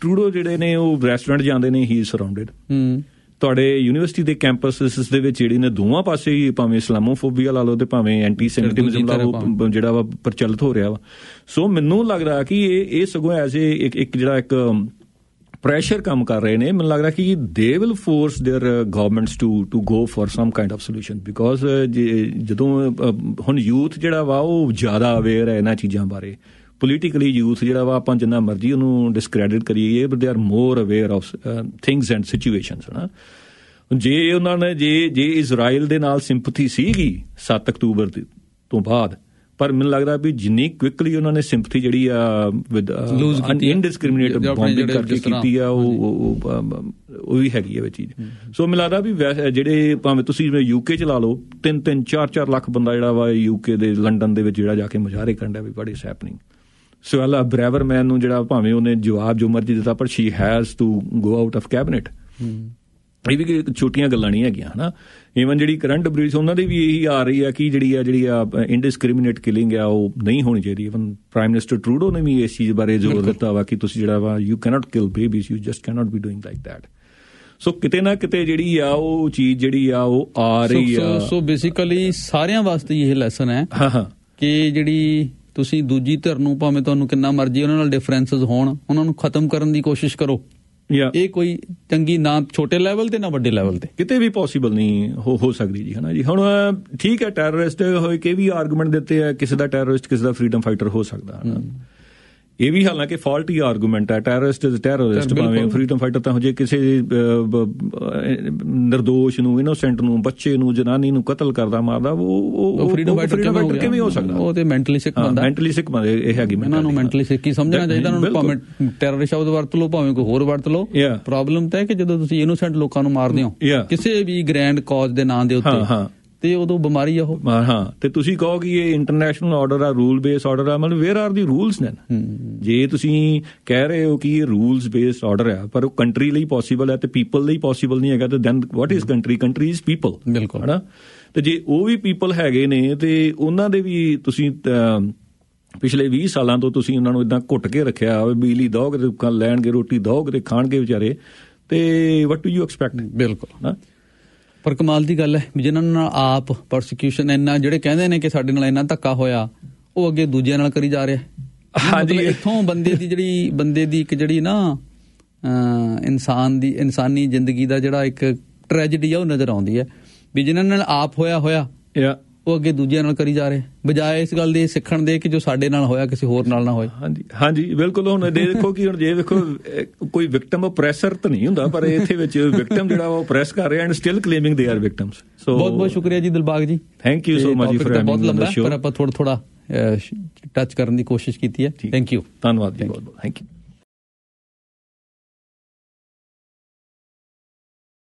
ਟਰੂਡੋ ਜਿਹੜੇ ਨੇ ਉਹ ਰੈਸਟੋਰੈਂਟ ਜਾਂਦੇ ਨੇ ਹੀ ਇਜ਼ ਸਰਾਊਂਡਡ ਹੂੰ ਤੁਹਾਡੇ ਯੂਨੀਵਰਸਿਟੀ ਦੇ ਕੈਂਪਸਸ ਦੇ ਵਿੱਚ ਜਿਹੜੀ ਨੇ ਦੋਵਾਂ ਪਾਸੇ ਹੀ ਭਾਵੇਂ ਇਸਲਾਮੋਫੋਬੀਆ ਲਾ ਲਓ ਤੇ ਭਾਵੇਂ ਐਂਟੀ ਸੈਮਿਟਿਜ਼ਮ ਲਾ ਲਓ ਜਿਹੜਾ ਵਾ ਪ੍ਰਚਲਿਤ ਹੋ ਰਿਹਾ ਵਾ ਸੋ ਮੈਨੂੰ ਲੱਗ ਰਿਹਾ ਕਿ ਇਹ ਇਹ ਸਗੋਂ ਐਜ਼ ਇੱਕ ਇੱਕ ਜਿਹੜਾ ਇੱਕ ਪ੍ਰੈਸ਼ਰ ਕੰਮ ਕਰ ਰਹੇ ਨੇ ਮੈਨੂੰ ਲੱਗ ਰਿਹਾ ਕਿ they will force their governments to to go for some kind of solution because ਜਦੋਂ ਹੁਣ ਯੂਥ ਜਿਹੜਾ ਵਾ ਉਹ ਜ਼ਿਆਦਾ ਅਵੇਅਰ ਹੈ ਇਹਨਾਂ ਚੀਜ਼ਾਂ ਬਾਰੇ ਪੋਲੀਟੀਕਲੀ ਯੂਥ ਜਿਹੜਾ ਵਾ ਆਪਾਂ ਜਿੰਨਾ ਮਰਜ਼ੀ ਉਹਨੂੰ ਡਿਸਕ੍ਰੈਡਿਟ ਕਰੀਏ but they are more aware of things and situations ਹਨਾ ਜੇ ਉਹਨਾਂ ਨੇ ਜੇ ਜੇ ਇਜ਼ਰਾਈਲ ਦੇ ਨਾਲ ਸਿੰਪਥੀ ਸੀਗੀ 7 ਅਕਤੂਬਰ ਤੋਂ ਬਾਅਦ ਪਰ ਮੈਨੂੰ ਲੱਗਦਾ ਵੀ ਜਿੰਨੀ ਕੁਇਕਲੀ ਉਹਨਾਂ ਨੇ ਸਿੰਪਥੀ ਜਿਹੜੀ ਆ ਵਿਦ ਇਨਡਿਸਕ੍ਰਿਮੀਨੇਟ ਬੰਬਿੰਗ ਕਰਕੇ ਕੀਤੀ ਆ ਉਹ ਉਹ ਵੀ ਹੈਗੀ ਆ ਵਿੱਚ ਚੀਜ਼ ਸੋ ਮੈਨੂੰ ਲੱਗਦਾ ਵੀ ਜਿਹੜੇ ਭਾਵੇਂ ਤੁਸੀਂ ਯੂਕੇ ਚ ਲਾ ਲਓ 3 3 4 4 ਲੱਖ ਬੰਦਾ ਜਿਹੜਾ ਵਾ ਯੂਕੇ ਦੇ ਲੰਡਨ ਦੇ ਵਿੱਚ ਜਿਹੜਾ ਜਾ ਕੇ ਮੁਜ਼ਾਹਰੇ ਕਰਨ ਦਾ ਵੀ ਬੜੀ ਹੈਪਨਿੰਗ ਬਰੇਵਰ ਬ੍ਰੈਵਰਮੈਨ uh, ਨੂੰ ਜਿਹੜਾ ਭਾਵੇਂ ਉਹਨੇ ਜਵਾਬ ਜੋ ਮਰਜ਼ੀ ਦਿੱਤਾ ਪਰ she has to go out of cabinet ਇਹ ਵੀ ਛੋਟੀਆਂ ਗੱਲਾਂ ਨਹੀਂ ਹੈਗੀਆਂ ਹਨਾ ਇਵਨ ਜਿਹੜੀ ਕਰੰਟ ਬ੍ਰੀਜ ਉਹਨਾਂ ਦੇ ਵੀ ਇਹੀ ਆ ਰਹੀ ਹੈ ਕਿ ਜਿਹੜੀ ਆ ਜਿਹੜੀ ਆ ਇਨਡਿਸਕ੍ਰਿਮੀਨੇਟ ਕਿਲਿੰਗ ਆ ਉਹ ਨਹੀਂ ਹੋਣੀ ਚਾਹੀਦੀ ਇਵਨ ਪ੍ਰਾਈਮ ਮਿਨਿਸਟਰ ਟਰੂਡੋ ਨੇ ਵੀ ਇਸ ਚੀਜ਼ ਬਾਰੇ ਜ਼ੋਰ ਦਿੱਤਾ ਵਾ ਕਿ ਤੁਸੀਂ ਜਿਹੜਾ ਵਾ you can't kill babies you just can't be doing like that so ਕਿਤੇ ਨਾ ਕਿਤੇ ਜਿਹੜੀ ਆ ਉਹ ਚੀਜ਼ ਜਿਹੜੀ ਆ ਉਹ ਆ ਰਹੀ ਆ ਸੋ ਸੋ ਬੇਸਿਕਲੀ ਸਾਰਿਆਂ ਵਾਸਤੇ ਇਹ ਲੈਸਨ ਹੈ ਹਾਂ ਹਾਂ ਕਿ ਜਿਹੜੀ ਤੁਸੀਂ ਦੂਜੀ ਧਿਰ ਨੂੰ ਭਾਵੇਂ ਤੁਹਾਨੂੰ ਕਿੰਨਾ ਮਰਜ਼ੀ ਉਹਨਾਂ ਨਾਲ ਡਿਫਰੈਂਸਸ ਹੋਣ ਉਹਨਾਂ ਨੂੰ ਖਤਮ ਕਰਨ ਦੀ ਕੋਸ਼ਿਸ਼ ਕਰੋ ਇਹ ਕੋਈ ਚੰਗੀ ਨਾ ਛੋਟੇ ਲੈਵਲ ਤੇ ਨਾ ਵੱਡੇ ਲੈਵਲ ਤੇ ਕਿਤੇ ਵੀ ਪੋਸੀਬਲ ਨਹੀਂ ਹੋ ਹੋ ਸਕਦੀ ਜੀ ਹਨਾ ਜੀ ਹੁਣ ਠੀਕ ਹੈ ਟੈਰਰਿਸਟ ਹੋਏ ਕੇ ਵੀ ਆਰਗੂਮੈਂਟ ਦਿੱਤੇ ਆ ਕਿਸੇ ਦਾ ਟੈਰਰਿਸਟ ਕਿਸੇ ਦਾ ਫਰੀडम ਫਾਈਟਰ ਹੋ ਸਕਦਾ ਹਨਾ ਇਹ ਵੀ ਹਾਲਾਂਕਿ ਫਾਲਟੀ ਆਰਗੂਮੈਂਟ ਹੈ ਟੈਰਰਿਸਟ ਇਜ਼ ਟੈਰਰਿਸਟ ਭਾਵੇਂ ਫਰੀडम ਫਾਈਟਰ ਤਾਂ ਹੋ ਜੇ ਕਿਸੇ ਨਿਰਦੋਸ਼ ਨੂੰ ਇਨੋਸੈਂਟ ਨੂੰ ਬੱਚੇ ਨੂੰ ਜਨਾਨੀ ਨੂੰ ਕਤਲ ਕਰਦਾ ਮਾਰਦਾ ਉਹ ਉਹ ਫਰੀडम ਫਾਈਟਰ ਕਿਵੇਂ ਹੋ ਸਕਦਾ ਉਹ ਤੇ ਮੈਂਟਲੀ ਸਿਕ ਬੰਦਾ ਮੈਂਟਲੀ ਸਿਕ ਬੰਦਾ ਇਹ ਹੈਗੀ ਮੈਂ ਨੂੰ ਮੈਂਟਲੀ ਸਿਕ ਹੀ ਸਮਝਣਾ ਚਾਹੀਦਾ ਉਹਨਾਂ ਨੂੰ ਭਾਵੇਂ ਟੈਰਰਿਸਟ ਸ਼ਬਦ ਵਰਤ ਲਓ ਭਾਵੇਂ ਕੋਈ ਹੋਰ ਵਰਤ ਲਓ ਪ੍ਰੋਬਲਮ ਤਾਂ ਹੈ ਕਿ ਜਦੋਂ ਤੁਸੀਂ ਇਨੋਸੈਂਟ ਲੋਕਾਂ ਨੂੰ ਮਾਰਦੇ ਹੋ ਕਿਸੇ ਵੀ ਗ੍ਰੈਂਡ ਕਾਜ਼ ਦੇ ਨਾਂ ਦੇ ਉੱਤੇ ਤੇ ਉਦੋਂ ਬਿਮਾਰੀ ਆ ਉਹ ਹਾਂ ਤੇ ਤੁਸੀਂ ਕਹੋ ਕਿ ਇਹ ਇੰਟਰਨੈਸ਼ਨਲ ਆਰਡਰ ਆ ਰੂਲ ਬੇਸ ਆਰਡਰ ਆ ਮਤਲਬ ਵੇਅਰ ਆਰ ਦੀ ਰੂਲਸ ਨੇ ਜੇ ਤੁਸੀਂ ਕਹਿ ਰਹੇ ਹੋ ਕਿ ਇਹ ਰੂਲਸ ਬੇਸਡ ਆਰਡਰ ਆ ਪਰ ਉਹ ਕੰਟਰੀ ਲਈ ਪੋਸੀਬਲ ਹੈ ਤੇ ਪੀਪਲ ਲਈ ਪੋਸੀਬਲ ਨਹੀਂ ਹੈਗਾ ਤੇ then what is country country is people ਬਿਲਕੁਲ ਹਨਾ ਤੇ ਜੇ ਉਹ ਵੀ ਪੀਪਲ ਹੈਗੇ ਨੇ ਤੇ ਉਹਨਾਂ ਦੇ ਵੀ ਤੁਸੀਂ ਪਿਛਲੇ 20 ਸਾਲਾਂ ਤੋਂ ਤੁਸੀਂ ਉਹਨਾਂ ਨੂੰ ਇਦਾਂ ਘੁੱਟ ਕੇ ਰੱਖਿਆ ਹੋਵੇ ਬਿਜਲੀ ਦੋਗ ਤੇ ਲੈਣਗੇ ਰੋਟੀ ਦੋਗ ਤੇ ਖਾਣਗੇ ਵਿਚਾਰੇ ਤੇ ਵਾਟ ਡੂ ਯੂ ਐਕਸਪੈਕਟ ਬਿਲਕੁਲ ਨਾ ਪਰ ਕਮਾਲ ਦੀ ਗੱਲ ਹੈ ਜਿਨ੍ਹਾਂ ਨਾਲ ਆਪ ਪਰਸੀਕਿਊਸ਼ਨ ਇੰਨਾ ਜਿਹੜੇ ਕਹਿੰਦੇ ਨੇ ਕਿ ਸਾਡੇ ਨਾਲ ਇੰਨਾ ਧੱਕਾ ਹੋਇਆ ਉਹ ਅੱਗੇ ਦੂਜਿਆਂ ਨਾਲ ਕਰੀ ਜਾ ਰਿਹਾ ਹਾਂਜੀ ਇੱਥੋਂ ਬੰਦੇ ਦੀ ਜਿਹੜੀ ਬੰਦੇ ਦੀ ਇੱਕ ਜਿਹੜੀ ਨਾ ਇਨਸਾਨ ਦੀ ਇਨਸਾਨੀ ਜ਼ਿੰਦਗੀ ਦਾ ਜਿਹੜਾ ਇੱਕ ਟ੍ਰੈਜੇਡੀ ਆ ਉਹ ਨਜ਼ਰ ਆਉਂਦੀ ਹੈ ਵੀ ਜਿਨ੍ਹਾਂ ਨਾਲ ਆਪ ਹੋਇਆ ਹੋਇਆ ਯਾ ਉਹ ਅੱਗੇ ਦੂਜਿਆਂ ਨਾਲ ਕਰੀ ਜਾ ਰਹੇ ਬਜਾਏ ਇਸ ਗੱਲ ਦੇ ਸਿੱਖਣ ਦੇ ਕਿ ਜੋ ਸਾਡੇ ਨਾਲ ਹੋਇਆ ਕਿਸੇ ਹੋਰ ਨਾਲ ਨਾ ਹੋਏ ਹਾਂਜੀ ਹਾਂਜੀ ਬਿਲਕੁਲ ਹੁਣ ਦੇਖੋ ਕਿ ਹੁਣ ਜੇ ਵੇਖੋ ਕੋਈ ਵਿਕਟਮ ਆਪਰੈਸਰ ਤਾਂ ਨਹੀਂ ਹੁੰਦਾ ਪਰ ਇੱਥੇ ਵਿੱਚ ਵਿਕਟਮ ਜਿਹੜਾ ਉਹ ਪ੍ਰੈਸ ਕਰ ਰਿਹਾ and still ਕਲੇਮਿੰਗ they are victims ਸੋ ਬਹੁਤ ਬਹੁਤ ਸ਼ੁਕਰੀਆ ਜੀ Dilbag ji thank you so much for ਬਹੁਤ ਲੰਬਾ ਪਰ ਆਪਾਂ ਥੋੜਾ ਥੋੜਾ ਟੱਚ ਕਰਨ ਦੀ ਕੋਸ਼ਿਸ਼ ਕੀਤੀ ਹੈ ਥੈਂਕ ਯੂ ਧੰਨਵਾਦ ਜੀ ਬਹੁਤ ਬਹੁਤ ਥੈਂਕ ਯੂ